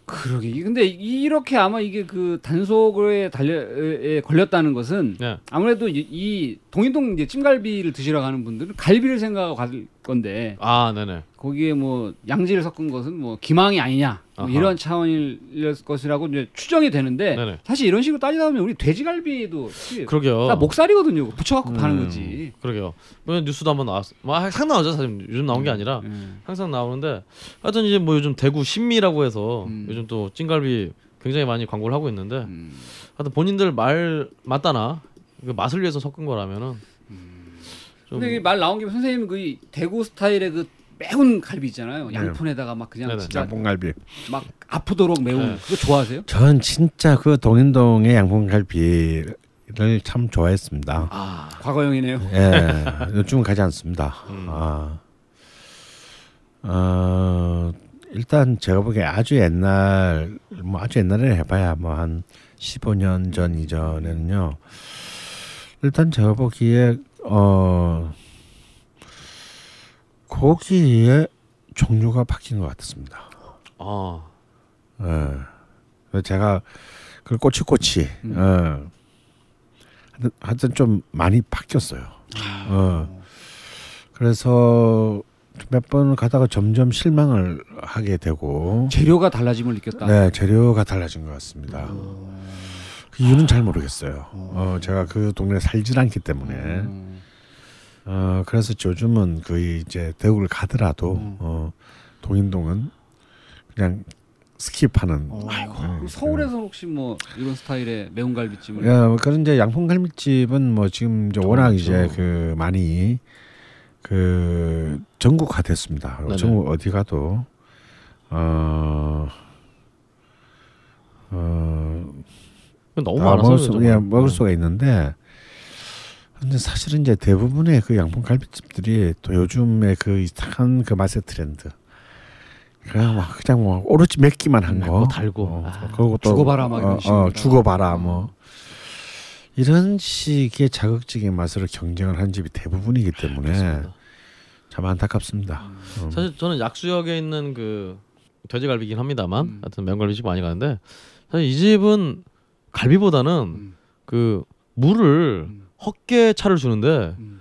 그러게. 근데 이렇게 아마 이게 그 단속에 달려 에 걸렸다는 것은 네. 아무래도 이, 이 동인동 이제 찜갈비를 드시러 가는 분들은 갈비를 생각하고 갈, 건데 아 네네 거기에 뭐 양지를 섞은 것은 뭐 기망이 아니냐 뭐 이런 차원일 것이라고 이제 추정이 되는데 네네. 사실 이런 식으로 따지다 보면 우리 돼지갈비도 그러게요 목살이거든요 붙여갖고 음, 파는 거지 그러게요 뭐 뉴스도 한번 나왔어 막상 뭐 나오죠 사실 요즘 나온 게 음, 아니라 음. 항상 나오는데 하여튼 이제 뭐 요즘 대구 신미라고 해서 음. 요즘 또 찐갈비 굉장히 많이 광고를 하고 있는데 음. 하여튼 본인들 말 맞다나 그 맛을 위해서 섞은 거라면은 음. 근데 말 나온 김에 선생님 그 대구 스타일의 그 매운 갈비 있잖아요. 네. 양푼에다가 막 그냥 진짜 양갈비막 아프도록 매운 네. 그거 좋아하세요? 전 진짜 그 동인동의 양푼갈비를 참 좋아했습니다. 아 과거형이네요. 예, 요즘은 가지 않습니다. 음. 아, 어, 일단 제가 보기에 아주 옛날 뭐 아주 옛날에 해봐야 뭐한 15년 전 이전에는요. 일단 제가 보기에 어거기에 종류가 바뀐 것 같습니다. 아, 예. 제가 그 꼬치꼬치, 음. 어, 하여튼, 좀 많이 바뀌었어요. 아. 어. 그래서 몇 번 가다가 점점 실망을 하게 되고 재료가 달라짐을 느꼈다. 네, 재료가 달라진 것 같습니다. 음. 그 이유는 잘 모르겠어요. 음. 어, 제가 그 동네에 살질 않기 때문에. 음. 어, 그래서 요즘은 거의 이제 대구를 가더라도 음. 어, 동인동은 그냥 스킵하는. 어, 네, 그 서울에서 그 혹시 뭐 이런 스타일의 매운 갈비찜을? 야, 뭐 그런 이제 양푼 갈비찜은뭐 지금 이제 워낙 이제 그렇죠. 그 많이 그 전국화 됐습니다. 네, 네. 전국 어디 가도 어. 어 너무 많아서 먹을, 수, 뭐. 예, 먹을 네. 수가 있는데 근데 사실은 이제 대부분의 그양봉 갈비집들이 또 요즘에 그 이상한 그 맛의 트렌드. 그냥 막 그냥 뭐 오로지 맵기만 한 거. 달고. 어, 아, 그리고 또 죽어봐라 막 어, 이런 어, 어, 죽어봐라 뭐. 이런 식의 자극적인 맛으로 경쟁을 한 집이 대부분이기 때문에 그참 안타깝습니다. 음. 음. 사실 저는 약수역에 있는 그 돼지갈비긴 합니다만 음. 하여튼 면갈비집 많이 가는데 사실 이 집은 갈비보다는 음. 그 물을 음. 헛개차를 주는데 음.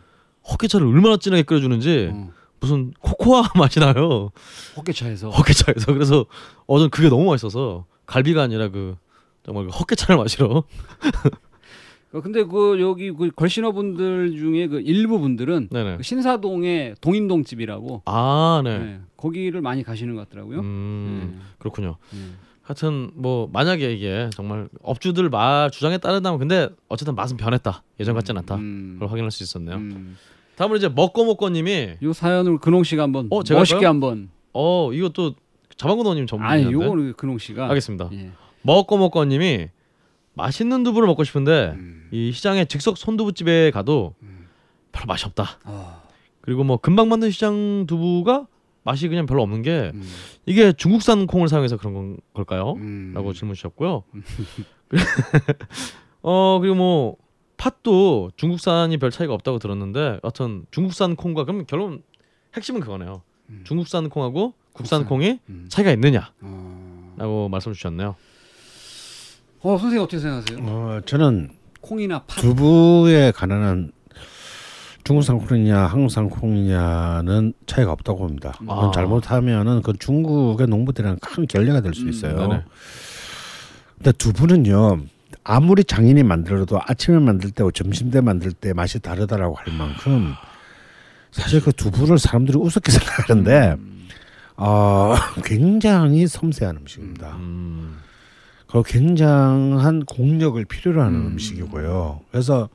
헛개차를 얼마나 진하게 끓여주는지 음. 무슨 코코아 맛이 나요. 헛개차에서. 헛개차에서. 그래서 어전 그게 너무 맛있어서 갈비가 아니라 그 정말 그 헛개차를 마시러. 어, 근데 그 여기 그 걸신어분들 중에 그 일부 분들은 그 신사동에 동인동 집이라고. 아, 네. 네. 거기를 많이 가시는 것 같더라고요. 음, 네. 그렇군요. 네. 하여튼 뭐 만약에 이게 정말 업주들 말 주장에 따른다면 근데 어쨌든 맛은 변했다 예전 같진 않다 음. 그걸 확인할 수 있었네요 음. 다음으로 이제 먹고 먹고님이 이 사연을 근홍 씨가 한번 어, 멋있게 한번 어이것도 자방근호님 전문인데 아니 요거는 그 근홍 씨가 알겠습니다 예. 먹고 먹고님이 맛있는 두부를 먹고 싶은데 음. 이 시장에 즉석 손두부집에 가도 음. 별로 맛이 없다 어. 그리고 뭐 금방 만든 시장 두부가 맛이 그냥 별로 없는 게 음. 이게 중국산 콩을 사용해서 그런 건 걸까요? 음. 라고 질문 주셨고요. 음. 어 그리고 뭐 팥도 중국산이 별 차이가 없다고 들었는데 여튼 중국산 콩과 그럼 결론 핵심은 그거네요. 음. 중국산 콩하고 국산, 국산. 콩이 음. 차이가 있느냐라고 어. 말씀 주셨네요. 어 선생님 어떻게 생각하세요? 어, 저는 콩이나 팥두부에 가난한 중국 상콩이냐 한국 상콩이냐는 차이가 없다고 봅니다. 음. 아. 잘못하면은 그 중국의 농부들이랑 큰 결례가 될수 음. 있어요. 음, 근데 두 분은요 아무리 장인이 만들어도 아침에 만들 때와 점심 때 만들 때 맛이 다르다라고 할 만큼 사실 그 두부를 사람들이 우습게 생각하는데 어, 굉장히 섬세한 음식입니다. 음. 그 굉장한 공력을 필요로 하는 음. 식이고요 그래서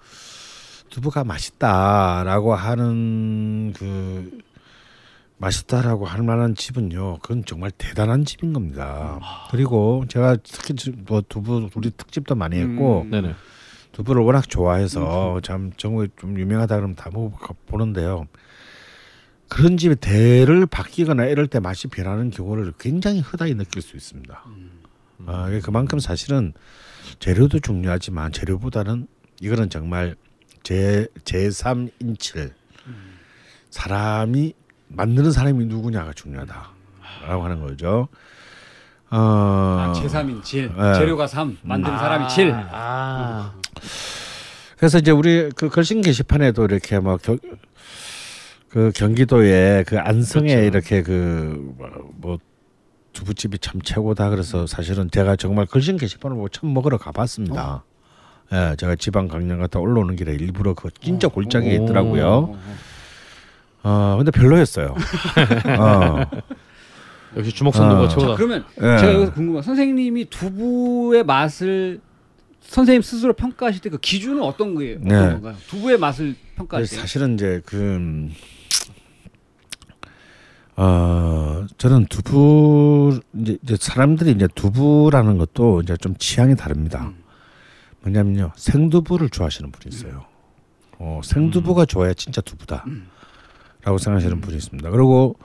두부가 맛있다라고 하는 그 맛있다라고 할 만한 집은요, 그건 정말 대단한 집인 겁니다. 그리고 제가 특히 뭐 두부 우리 특집도 많이 음. 했고 음, 두부를 워낙 좋아해서 음. 참 전국에 좀 유명하다 그러면 다 먹어보는데요. 그런 집에 대를 바뀌거나 이럴 때 맛이 변하는 경우를 굉장히 흔하히 느낄 수 있습니다. 음. 아, 그만큼 사실은 재료도 중요하지만 재료보다는 이거는 정말 제3인칠 음. 사람이 만드는 사람이 누구냐가 중요하다라고 하는 거죠. 어... 아, 제3인칠 네. 예. 재료가 3만드 음. 아. 사람이 7. 아. 그래서 이제 우리 그 결심 게시판에도 이렇게 막그 뭐 경기도에 그 안성에 그렇죠. 이렇게 그 뭐 두부집이 참 최고다 그래서 사실은 제가 정말 글신 게시판을 보 처음 먹으러 가봤습니다. 어? 예, 제가 지방 강량 갔다 올라오는 길에 일부러 그 진짜 어. 골짜기에 있더라고요. 어, 어, 어, 근데 별로였어요. 어. 역시 주먹 선도가 어. 최고다. 그러면 예. 제가 여기서 궁금한 선생님이 두부의 맛을 선생님 스스로 평가하실 때 그 기준은 어떤 거예요? 어떤 네. 건가요? 두부의 맛을 평가할때 사실은 이제 그 어, 저는 두부 이제, 이제 사람들이 이제 두부라는 것도 이제 좀 취향이 다릅니다. 음. 뭐냐면요 생두부를 좋아하시는 분이 있어요. 어, 생두부가 음. 좋아야 진짜 두부다라고 음. 생각하시는 음. 분이 있습니다. 그리고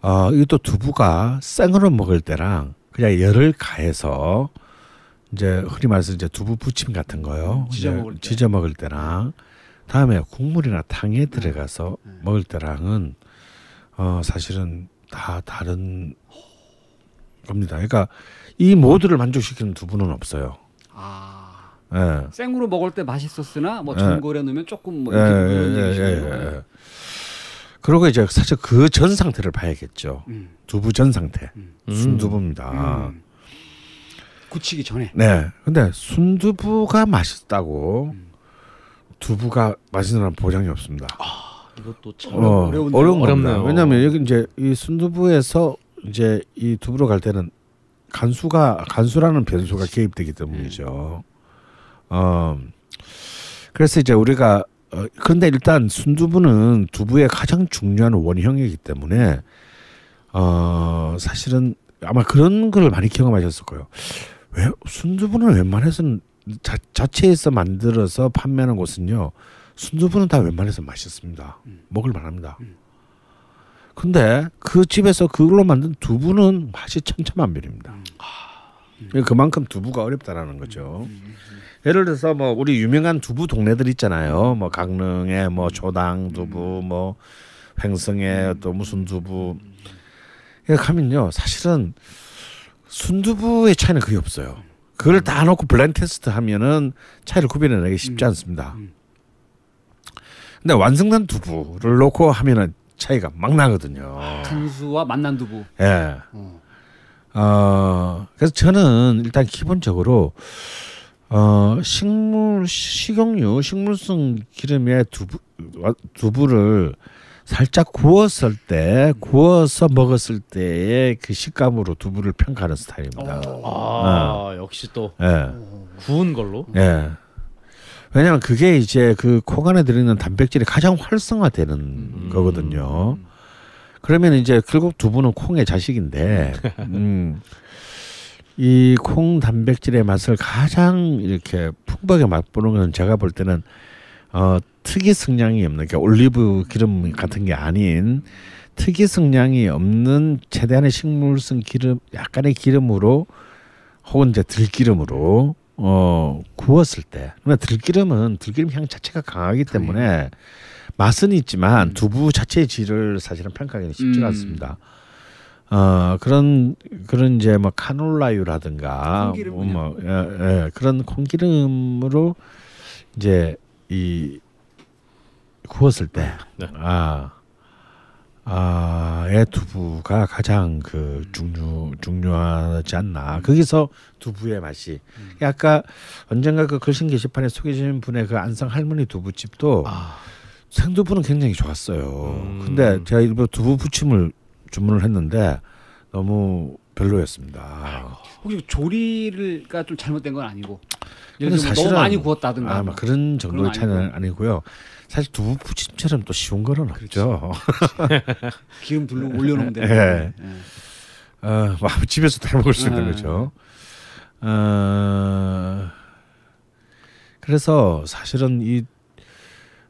어, 아, 이것도 두부가 생으로 먹을 때랑 그냥 열을 가해서 이제 흐히 말해서 이제 두부 부침 같은 거요. 지져 먹을, 때. 지져 먹을 때랑 다음에 국물이나 탕에 들어가서 네. 먹을 때랑은 어 사실은 다 다른 겁니다. 그러니까 이 모두를 만족시키는 두부는 없어요. 아. 예. 생으로 먹을 때 맛있었으나 뭐 예. 전골에 넣으면 조금 뭐 이런 얘기시 그리고 이제 사실 그 전 상태를 봐야겠죠. 음. 두부 전 상태. 음. 음. 순두부입니다. 음. 굳히기 전에. 네. 근데 순두부가 맛있다고 두부가 맛있는 보장이 없습니다. 아, 이것도 참 어, 어려운 어렵네요. 왜냐하면 여기 이제 이 순두부에서 이제 이 두부로 갈 때는 간수가 간수라는 변수가 개입되기 때문이죠. 어, 그래서 이제 우리가 어, 그런데 일단 순두부는 두부의 가장 중요한 원형이기 때문에 어, 사실은 아마 그런 걸 많이 경험하셨을 거예요. 왜 순두부는 웬만해서는 자, 자체에서 만들어서 판매하는 곳은요. 순두부는 다 웬만해서 맛있습니다. 음. 먹을 만합니다. 음. 근데 그 집에서 그걸로 만든 두부는 맛이 천차만별입니다. 음. 그러니까 그만큼 두부가 어렵다라는 거죠. 음, 음, 음, 예를 들어서 뭐 우리 유명한 두부 동네들 있잖아요. 뭐 강릉에 뭐 조당 두부, 음. 뭐 횡성에 또 무슨 두부. 이렇게 하면요, 사실은 순두부의 차이는 거의 없어요. 그걸 음. 다 놓고 블라인 테스트 하면은 차이를 구별해내기 쉽지 음. 않습니다. 근데 완성된 두부를 놓고 하면은 차이가 막 나거든요. 탄수와 만난 두부. 예. 어. 어, 그래서 저는 일단 기본적으로 어 식물 식용유 식물성 기름에 두부 어, 두부를 살짝 구웠을 때 구워서 먹었을 때의 그 식감으로 두부를 평가하는 스타일입니다. 어. 아 네. 역시 또 네. 구운 걸로. 네. 예. 왜냐하면 그게 이제 그 코간에 들어있는 단백질이 가장 활성화되는 음. 거거든요. 그러면 이제 결국 두부는 콩의 자식인데. 음. 이콩 단백질의 맛을 가장 이렇게 풍부하게 맛보는 건 제가 볼 때는 어, 특이 성향이 없는 그러니까 올리브 기름 같은 게 아닌 특이 성향이 없는 최대한의 식물성 기름 약간의 기름으로 혹은 이제 들기름으로 어, 구웠을 때 그러나 들기름은 들기름 향 자체가 강하기 때문에 맛은 있지만 음. 두부 자체의 질을 사실은 평가하기는 쉽지 음. 않습니다. 음. 어, 그런 그런 이제 뭐 카놀라유라든가 뭐, 뭐 예, 예, 그런 콩기름으로 이제 이 구웠을 때 네. 아. 아, 애 두부가 가장 그 중요 중요하지 않나. 음. 거기서 두부의 맛이. 음. 아까 언젠가 그 글신 게시판에 소개해주신 분의 그 안성 할머니 두부집도 아. 생두부는 굉장히 좋았어요. 음. 근데 제가 일부 두부 부침을 주문을 했는데 너무 별로였습니다. 혹시 조리가 좀 잘못된 건 아니고 예를 들면 너무 많이 구웠다든가 아, 뭐 그런 정도의 차이는 아니고요. 사실 두부 부침처럼 또 쉬운 거는 없죠. 기름 둘러 올려놓으면 되는 네. 네. 어, 뭐 집에서도 먹을 수 있는 아. 거죠. 어, 그래서 사실은 이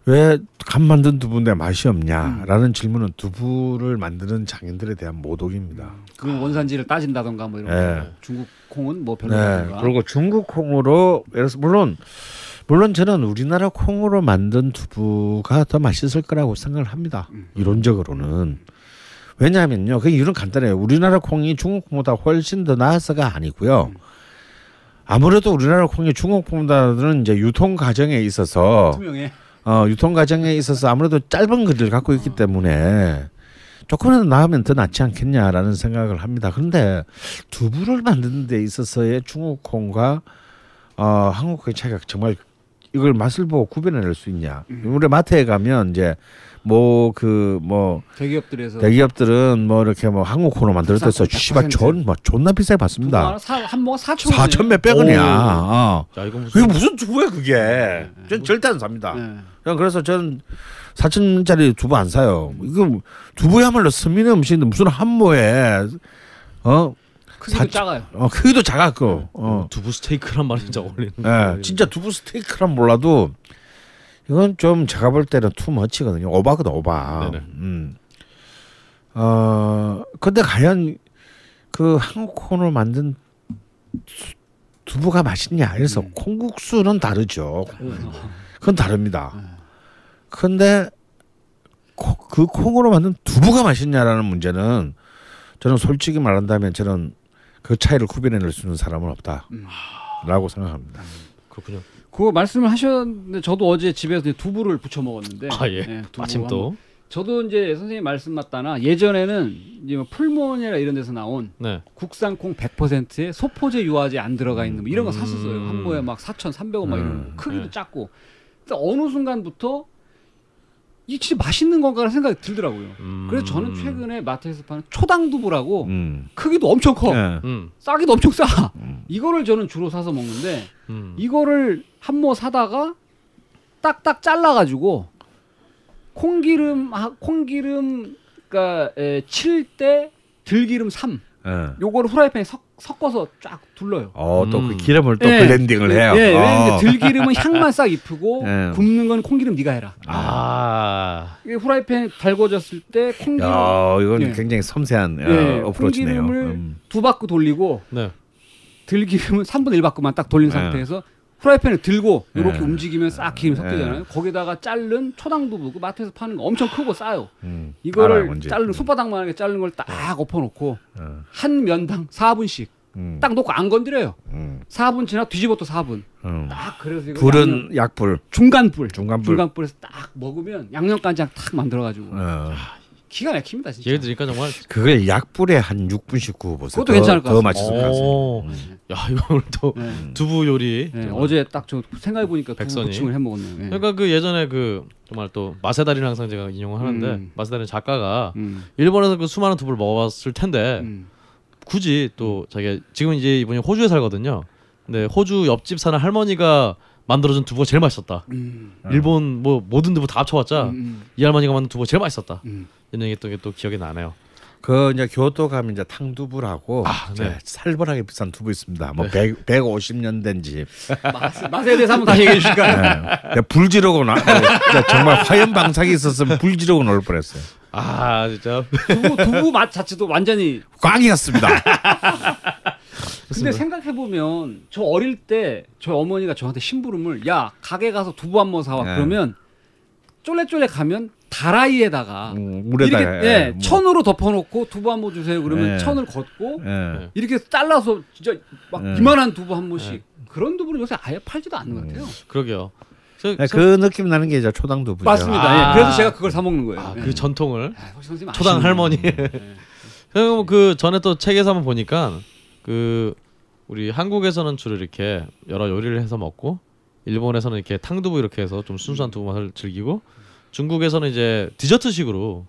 왜간 만든 두부인데 맛이 없냐라는 음. 질문은 두부를 만드는 장인들에 대한 모독입니다. 그 원산지를 따진다던가 뭐 이런 네. 중국 콩은 뭐별로 네. 그리고 중국 콩으로 예를 서 물론 물론 저는 우리나라 콩으로 만든 두부가 더 맛있을 거라고 생각을 합니다. 음. 이론적으로는 왜냐하면요 그 이유는 간단해요. 우리나라 콩이 중국 콩보다 훨씬 더 나아서가 아니고요. 음. 아무래도 우리나라 콩이 중국 콩보다는 이제 유통 과정에 있어서 투명해. 어, 유통 과정에 있어서 아무래도 짧은 글리를 갖고 있기 때문에 조금이라도 나으면 더 낫지 않겠냐라는 생각을 합니다. 그런데 두부를 만드는 데 있어서의 중국콩과 어, 한국콩의 차이가 정말 이걸 맛을 보고 구별해낼 수 있냐. 음. 우리 마트에 가면 이제 뭐 그뭐 뭐 대기업들에서 대기업들은 뭐 이렇게 뭐 한국 코너 만들었대서 씨발 존뭐 존나 비싸게 받습니다. 한뭐 4천 4천 몇백 원이야. 어. 그게 무슨 두부야 그게. 네, 전 절대 안 삽니다. 네. 그냥 그래서 전 4천짜리 두부 안 사요. 이거 두부야말로 서민의 음식인데 무슨 한모에 어 크기도 작아요. 어, 크기도 작았고. 네. 어. 두부 스테이크란 말이 진짜 어울리는. 네, 진짜 두부 스테이크란 몰라도 이건 좀 제가 볼 때는 투머치거든요. 오바거든 오바. 음. 어 근데 과연 그 한국 콘을 만든 두부가 맛있냐? 그래서 음. 콩국수는 다르죠. 그건 다릅니다. 음. 근데 코, 그 콩으로 만든 두부가 맛있냐라는 문제는 저는 솔직히 말한다면 저는 그 차이를 구별해낼 수 있는 사람은 없다라고 음. 생각합니다. 그렇군요. 그 말씀을 하셨는데 저도 어제 집에서 두부를 부쳐 먹었는데 아 예. 네, 아침 또 저도 이제 선생님 말씀 맞다나 예전에는 이제 뭐풀원이나 이런 데서 나온 네. 국산콩 100%에 소포제 유화제 안 들어가 있는 뭐 이런 거 샀었어요. 음. 한 모에 막 4,300원 막 음. 이런 거. 네. 크기도 네. 작고. 어느 순간부터 이게 진짜 맛있는 건가라는 생각이 들더라고요. 음. 그래서 저는 최근에 마트에서 파는 초당 두부라고 음. 크기도 엄청 커. 네. 싸기도 엄청 싸. 음. 이거를 저는 주로 사서 먹는데 음. 이거를 한 모 사다가 딱딱 잘라가지고 콩기름 콩기름 그러니까 7대 들기름 3 네. 예. 요거를 후라이팬에 섞, 섞어서 쫙 둘러요. 어, 또그 음. 그 기름을 또 네. 블렌딩을 예, 해요. 네, 어. 들기름은 향만 싹 입히고 네. 굽는 건 콩기름 네가 해라. 아, 이게 후라이팬 달궈졌을 때 콩기름. 야, 이건 굉장히 섬세한 어, 프로치네요 콩기름을 음. 두 바퀴 돌리고 네. 들기름을 3분의 1바퀴만 딱 돌린 네. 상태에서 프라이팬을 들고 이렇게 네. 움직이면 싹 기름 섞이잖아요. 네. 거기다가 자른 초당도 넣그 마트에서 파는 거 엄청 크고 싸요. 음, 이거를 자른 손바닥만하게 음. 자른 걸딱 네. 엎어놓고 음. 한 면당 4분씩 음. 딱 놓고 안 건드려요. 4분 음. 지나 뒤집어 도 4분. 음. 딱 그래서 이거 불은 약불 중간불 중간불 중간불에서 딱 먹으면 양념간장 탁 만들어가지고. 아, 기가 막힙니다 진짜. 얘기 들니까 정말 그걸 약불에 한 6분씩 구워보세요. 그것도 더, 괜찮을 것같습니더 맛있을 것같습니야 음. 이거 오늘 또 네. 두부 요리. 네, 어제 딱저 생각해 보니까 그 백선이. 을해 먹었네요. 네. 그러니까 그 예전에 그 정말 또 마세다리를 항상 제가 인용을 하는데 음. 마세다리 작가가 음. 일본에서 그 수많은 두부를 먹어봤을 텐데 음. 굳이 또자기 음. 지금 이제 이분이 호주에 살거든요. 근데 호주 옆집 사는 할머니가 만들어준 두부가 제일 맛있었다. 음. 일본 뭐 모든 두부 다 합쳐봤자 이 할머니가 만든 두부가 제일 맛있었다. 이런 게또 이게 또기억이 나네요. 그 이제 교토 가면 이제 탕두부라고 아, 네. 살벌하게 비싼 두부 있습니다. 뭐 네. 1 5 0년된 집. 맛, 에 대해서 한번 다시 얘기해 주실까요? 네. 불지르고 나 아, 네. 정말 화염 방사기 있었으면 불지르고 놀 뻔했어요. 아 진짜 두부, 두부 맛 자체도 완전히 꽝이었습니다. 근데 생각해 보면 저 어릴 때 저 어머니가 저한테 심부름을 야 가게 가서 두부 한모 사와 네. 그러면 쫄래쫄래 가면 다라이에다가 음, 물에다 이렇게 예, 뭐. 천으로 덮어놓고 두부 한 모 주세요. 그러면 예. 천을 걷고 예. 이렇게 잘라서 진짜 막 이만한 예. 두부 한 모씩 예. 그런 두부는 요새 아예 팔지도 않는 것 같아요. 음. 그러게요. 저, 네, 저, 그 느낌 나는 게 이제 초당 두부죠. 맞습니다. 예. 아, 그래서 제가 그걸 사 먹는 거예요. 아, 그 전통을 아, 초당 할머니. 그럼 그 전에 또 책에서 한번 보니까 그 우리 한국에서는 주로 이렇게 여러 요리를 해서 먹고 일본에서는 이렇게 탕두부 이렇게 해서 좀 순수한 두부 맛을 즐기고 중국에서는 이제 디저트식으로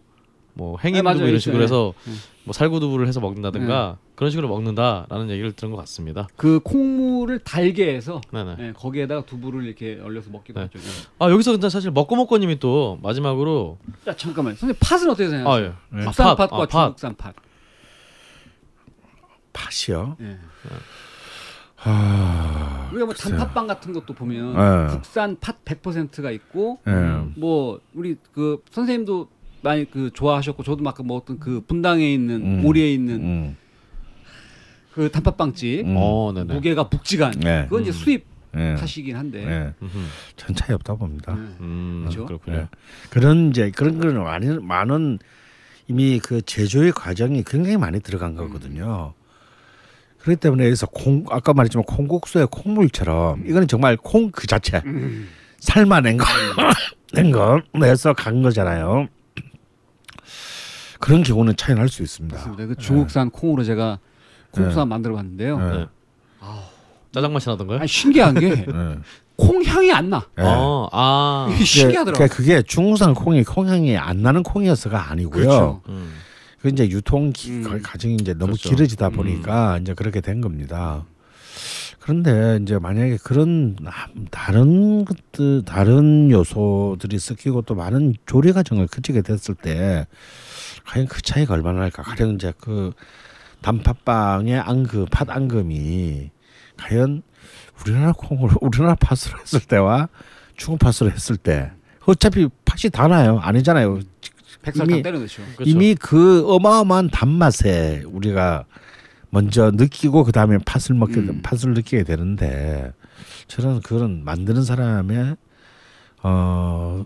뭐 행인두부 네, 뭐 이런 식으로 해서 네. 음. 뭐 살구두부를 해서 먹는다든가 네. 그런 식으로 먹는다라는 얘기를 들은 것 같습니다. 그 콩물을 달게 해서 네, 네. 네, 거기에다가 두부를 이렇게 얼려서 먹기도 하죠. 아 여기서 근데 사실 먹고 먹고님이 또 마지막으로 야 잠깐만 선생 팥은 어떻게 생각하세요? 아, 예. 국산 아, 팥과 아, 팥. 중국산 팥. 팥이요? 하... 아, 우리가 뭐 글쎄요. 단팥빵 같은 것도 보면 네. 국산 팥 100%가 있고 네. 뭐 우리 그 선생님도 많이 그 좋아하셨고 저도 막그 먹었던 그 분당에 있는 음. 오리에 있는 음. 그 단팥빵집 음. 어, 무게가 북지간 네. 그건 이제 음. 수입 네. 탓이긴 한데 네. 전 차이 없다 봅니다. 네. 음, 그렇죠? 그렇군요. 그런 이제 그런 그런 많은 많은 이미 그 제조의 과정이 굉장히 많이 들어간 음. 거거든요. 그렇기 때문에 여기서 콩 아까 말했지만 콩국수에 콩물처럼 이거는 정말 콩 그 자체 음. 삶아낸 거, 낸 거, 해서 간 거잖아요. 그런 경우는 차이 날 수 있습니다. 그 중국산 네. 콩으로 제가 콩국수만 네. 만들어 봤는데요. 네. 아 짜장 맛이 나던가요? 아니, 신기한 게콩 네. 향이 안 나. 네. 아, 아. 신기하더라고그러 그러니까 그게 중국산 콩이 콩 향이 안 나는 콩이어서가 아니고요. 그렇죠. 음. 그 이제 유통 기, 음. 과정이 이제 너무 그렇죠. 길어지다 음. 보니까 음. 이제 그렇게 된 겁니다. 그런데 이제 만약에 그런 다른 것들 다른 요소들이 섞이고 또 많은 조리 과정을 거치게 됐을 때 과연 그 차이가 얼마나 할까? 네. 가령 이제 그 단팥빵의 앙금, 팥 앙금이 과연 우리나라 콩으로 우리나라 팥으로 했을 때와 중국 팥으로 했을 때 어차피 팥이 다 나요 아니잖아요 이미 때려넣죠. 그렇죠. 이미 그 어마어마한 단맛에 우리가 먼저 느끼고 그 다음에 팥을 먹게 음. 팥을 느끼게 되는데 저는 그런 만드는 사람의 어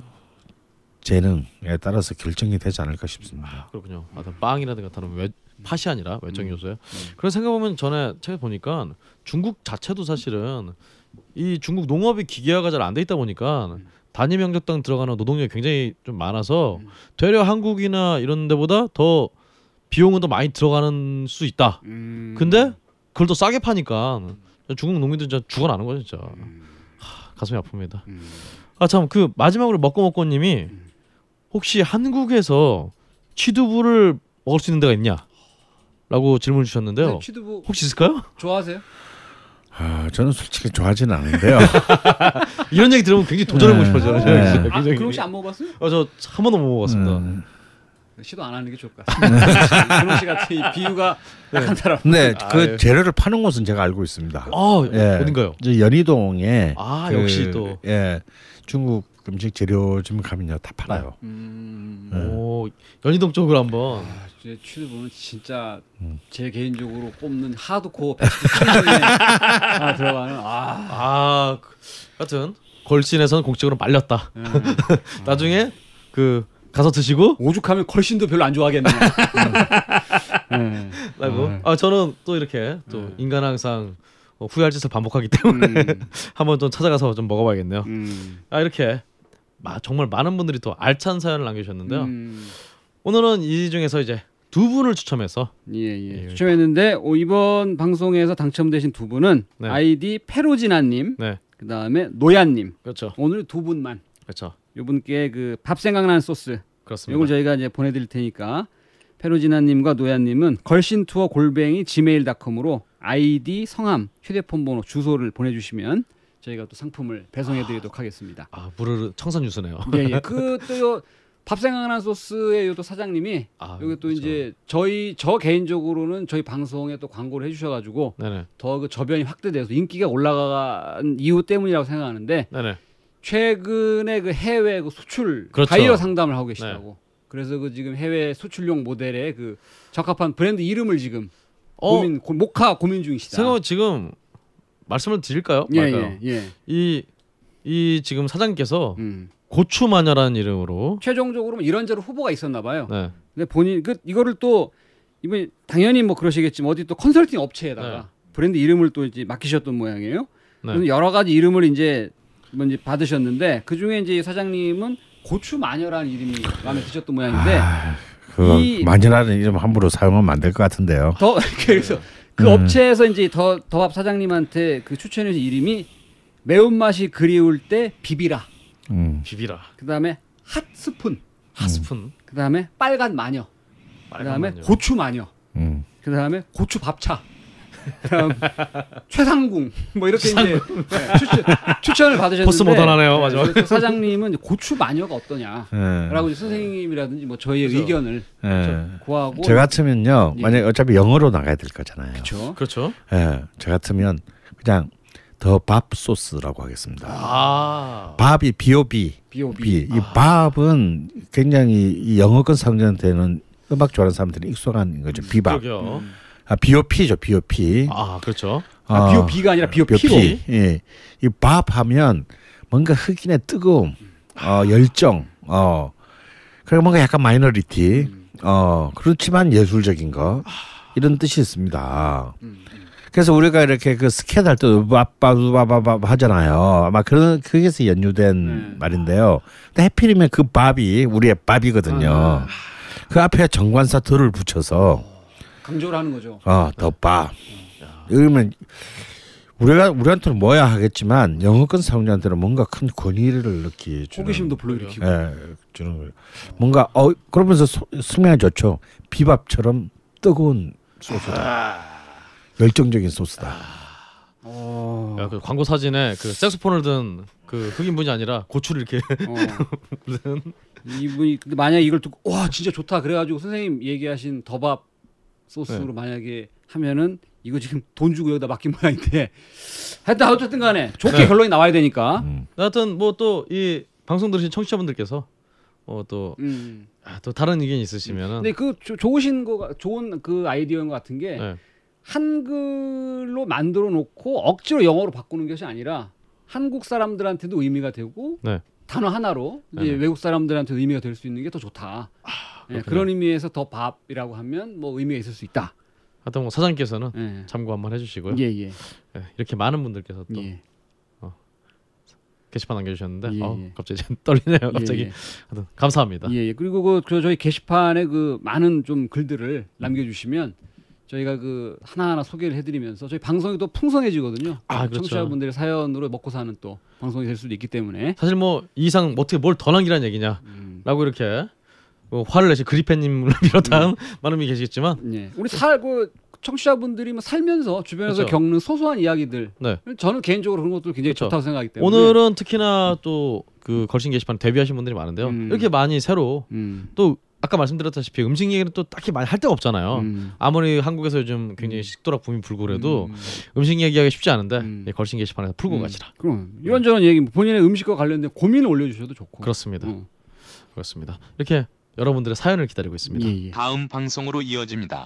재능에 따라서 결정이 되지 않을까 싶습니다. 아, 그렇군요. 아, 빵이라든가 다른 외, 음. 팥이 아니라 외적 음. 요소요. 음. 그런 생각 보면 전에 책에 보니까 중국 자체도 사실은 이 중국 농업이 기계화가 잘 안 돼 있다 보니까 음. 단임 명적당 들어가는 노동력이 굉장히 좀 많아서 음. 되려 한국이나 이런 데보다 더 비용은 더 많이 들어가는 수 있다. 음. 근데 그걸 또 싸게 파니까 중국 농민들 진짜 죽어나는 거죠, 진짜. 음. 하, 가슴이 아픕니다. 음. 아참 그 마지막으로 먹고 먹고님이 음. 혹시 한국에서 취두부를 먹을 수 있는 데가 있냐? 라고 질문을 주셨는데요. 네, 취두부 혹시 있을까요? 좋아하세요? 아, 저는 솔직히 좋아하진 않은데요. 이런 얘기 들으면 굉장히 도전해고 네. 싶어져요. 네. 네. 아, 그럼 혹시 안 먹어봤어요? 어, 저한 번도 못 먹어봤습니다. 음. 시도 안 하는 게 좋을 것 같습니다. 그런 씨 같은 비유가 네. 한 사람. 네, 아, 그 예. 재료를 파는 곳은 제가 알고 있습니다. 아, 예. 어딘가요? 연희동에. 아, 그, 역시 또. 예, 중국 음식 재료점 가면요 다 팔아요. 음. 네. 오 연희동 쪽으로 한번. 아, 취를 보면 진짜 음. 제 개인적으로 꼽는 하드코어 아, 들어가는 아. 아 그, 하여튼 걸신에서는 공식으로 말렸다. 음. 나중에 그 가서 드시고 오죽하면 걸신도 별로 안 좋아하겠네. 음. 네. 라고. 음. 아 저는 또 이렇게 또 음. 인간 항상 뭐 후회할 짓을 반복하기 때문에 음. 한번 좀 찾아가서 좀 먹어봐야겠네요. 음. 아 이렇게 정말 많은 분들이 또 알찬 사연을 남겨주셨는데요. 음. 오늘은 이 중에서 이제 두 분을 추첨해서 예, 예. 예, 예. 추첨했는데 오, 이번 방송에서 당첨되신 두 분은 네. 아이디 페로지나님, 네. 그 다음에 노야님. 그렇죠. 오늘 두 분만. 그렇죠. 이분께 그 밥 생각나는 소스. 그렇습니다. 이걸 저희가 이제 보내드릴 테니까 페로지나님과 노야님은 걸신 투어 골뱅이 지메일닷컴으로 아이디, 성함, 휴대폰 번호, 주소를 보내주시면 저희가 또 상품을 배송해드리도록 아, 하겠습니다. 아 무르르 청산 뉴스네요. 예, 예. 그또 밥 생각나 소스의 또 사장님이 아, 여기 또그렇 이제 저희 저 개인적으로는 저희 방송에 또 광고를 해주셔가지고 더 그 저변이 확대돼서 인기가 올라간 이유 때문이라고 생각하는데 네네. 최근에 그 해외 그 수출 그렇죠. 바이어 상담을 하고 계시다고 네. 그래서 그 지금 해외 수출용 모델의 그 적합한 브랜드 이름을 지금 어, 고민 고, 모카 고민 중이시다. 생각 지금 말씀을 드릴까요? 예, 말까요? 예, 예. 이, 이 지금 사장께서 음. 고추 마녀라는 이름으로 최종적으로 이런저런 후보가 있었나 봐요. 네. 근데 본인 그 이거를 또 이번 당연히 뭐 그러시겠지만 뭐 어디 또 컨설팅 업체에다가 네. 브랜드 이름을 또 이제 맡기셨던 모양이에요. 네. 여러 가지 이름을 이제 뭔지 뭐 받으셨는데 그 중에 이제 사장님은 고추 마녀라는 이름이 마음에 드셨던 모양인데 아, 그 마녀라는 이름 함부로 사용하면 안 될 것 같은데요. 더 그래서 그 음. 업체에서 이제 더더밥 사장님한테 그 추천해 준 이름이 매운맛이 그리울 때 비비라. 음. 비비라. 그다음에 핫스푼. 핫스푼. 음. 그다음에 빨간 마녀. 빨간 그다음에 마녀. 고추 마녀. 음. 그다음에 고추 밥차. 최상궁 뭐 이렇게 최상궁. 이제 네, 추천, 을 받으셨는데 포스 모던하네요, 맞아. 사장님은 고추 마녀가 어떠냐라고 네. 선생님이라든지 뭐저희 그렇죠. 의견을 네. 구하고 저 같으면요 예. 만약 어차피 영어로 나가야 될 거잖아요. 그렇 그렇죠. 예, 저 같으면 그냥 더 밥 소스라고 하겠습니다. 아~ 밥이 B.O.B. B.O.B. 이 아. 밥은 굉장히 영어권 사용자한테는 음악 좋아하는 사람들이 익숙한 거죠. 비밥. 음. 아, BOP죠, BOP. 아, 그렇죠. 아, 아 BOP가 아니라 BOP로. BOP. 예. 이 밥하면 뭔가 흑인의 뜨거움, 어, 열정, 어. 그리고 뭔가 약간 마이너리티, 어, 그렇지만 예술적인 거. 이런 뜻이 있습니다. 그래서 우리가 이렇게 그 스케트 할 때도 밥밥밥밥 하잖아요. 아마 그런 그게서 연유된 네. 말인데요. 근데 해필이면 그 밥이 우리의 밥이거든요. 아. 그 앞에 정관사 들을 붙여서 강조를 하는 거죠. 어, 덮밥. 그러면 우리가 우리한테는 뭐야 하겠지만 영어권 사용자한테는 뭔가 큰 권위를 느끼죠. 호기심도 불러일으키고. 예, 주는 거예요. 뭔가 어 그러면서 승명이 좋죠. 비밥처럼 뜨거운 소스다. 아. 열정적인 소스다. 어. 야, 그러니까 그 광고 사진에 그 색소폰을 든그 흑인 분이 아니라 고추를 이렇게 어. 이분이 근데 만약 이걸 듣고 와 진짜 좋다 그래가지고 선생님 얘기하신 더밥 소스로 네. 만약에 하면은 이거 지금 돈 주고 여기다 맡긴 모양인데 하여튼 어쨌든 간에 좋게 네. 결론이 나와야 되니까 음. 하여튼 뭐 또 이 방송 들으신 청취자분들께서 어 또 음, 음. 아, 또 다른 의견 있으시면은 근데 그 조, 좋으신 거 좋은 그 아이디어인 것 같은 게 네. 한글로 만들어 놓고 억지로 영어로 바꾸는 것이 아니라 한국 사람들한테도 의미가 되고 네. 단어 하나로 이제 외국 사람들한테도 의미가 될 수 있는 게 더 좋다. 아. 예, 그런 의미에서 더 밥이라고 하면 뭐 의미가 있을 수 있다. 하여튼 뭐 사장님께서는 예. 참고 한번 해주시고요. 예, 예. 예, 이렇게 많은 분들께서 또 예. 어, 게시판 남겨주셨는데 예, 어, 갑자기 떨리네요. 갑자기 예, 예. 하여튼 감사합니다. 예, 예. 그리고 그, 그 저희 게시판에 그 많은 좀 글들을 음. 남겨주시면 저희가 그 하나하나 소개를 해드리면서 저희 방송이 또 풍성해지거든요. 아, 그렇죠. 청취자분들의 사연으로 먹고 사는 또 방송이 될 수도 있기 때문에 사실 뭐 이상 어떻게 뭘 더 남기란 얘기냐라고 음. 이렇게 뭐 화를 내신 그리페님을 비롯한 네. 많은 분이 계시겠지만 예. 우리 살고 그 청취자분들이 뭐 살면서 주변에서 그렇 겪는 소소한 이야기들 네. 저는 개인적으로 그런 것도 굉장히 그렇 좋다고 생각하기 때문에 오늘은 특히나 또 그 걸신 게시판 데뷔하신 분들이 많은데요 음. 이렇게 많이 새로 음. 또 아까 말씀드렸다시피 음식 얘기는 또 딱히 많이 할 데가 없잖아요 음. 아무리 한국에서 요즘 굉장히 음. 식도락 붐이 불고 그래도 음. 식 얘기하기 쉽지 않은데 예, 걸신 게시판에서 풀고 음. 가시라 그럼 네. 이런저런 얘기 뭐 본인의 음식과 관련된 고민을 올려주셔도 좋고 그렇습니다 어. 그렇습니다 이렇게 여러분들의 사연을 기다리고 있습니다. 예, 예. 다음 방송으로 이어집니다.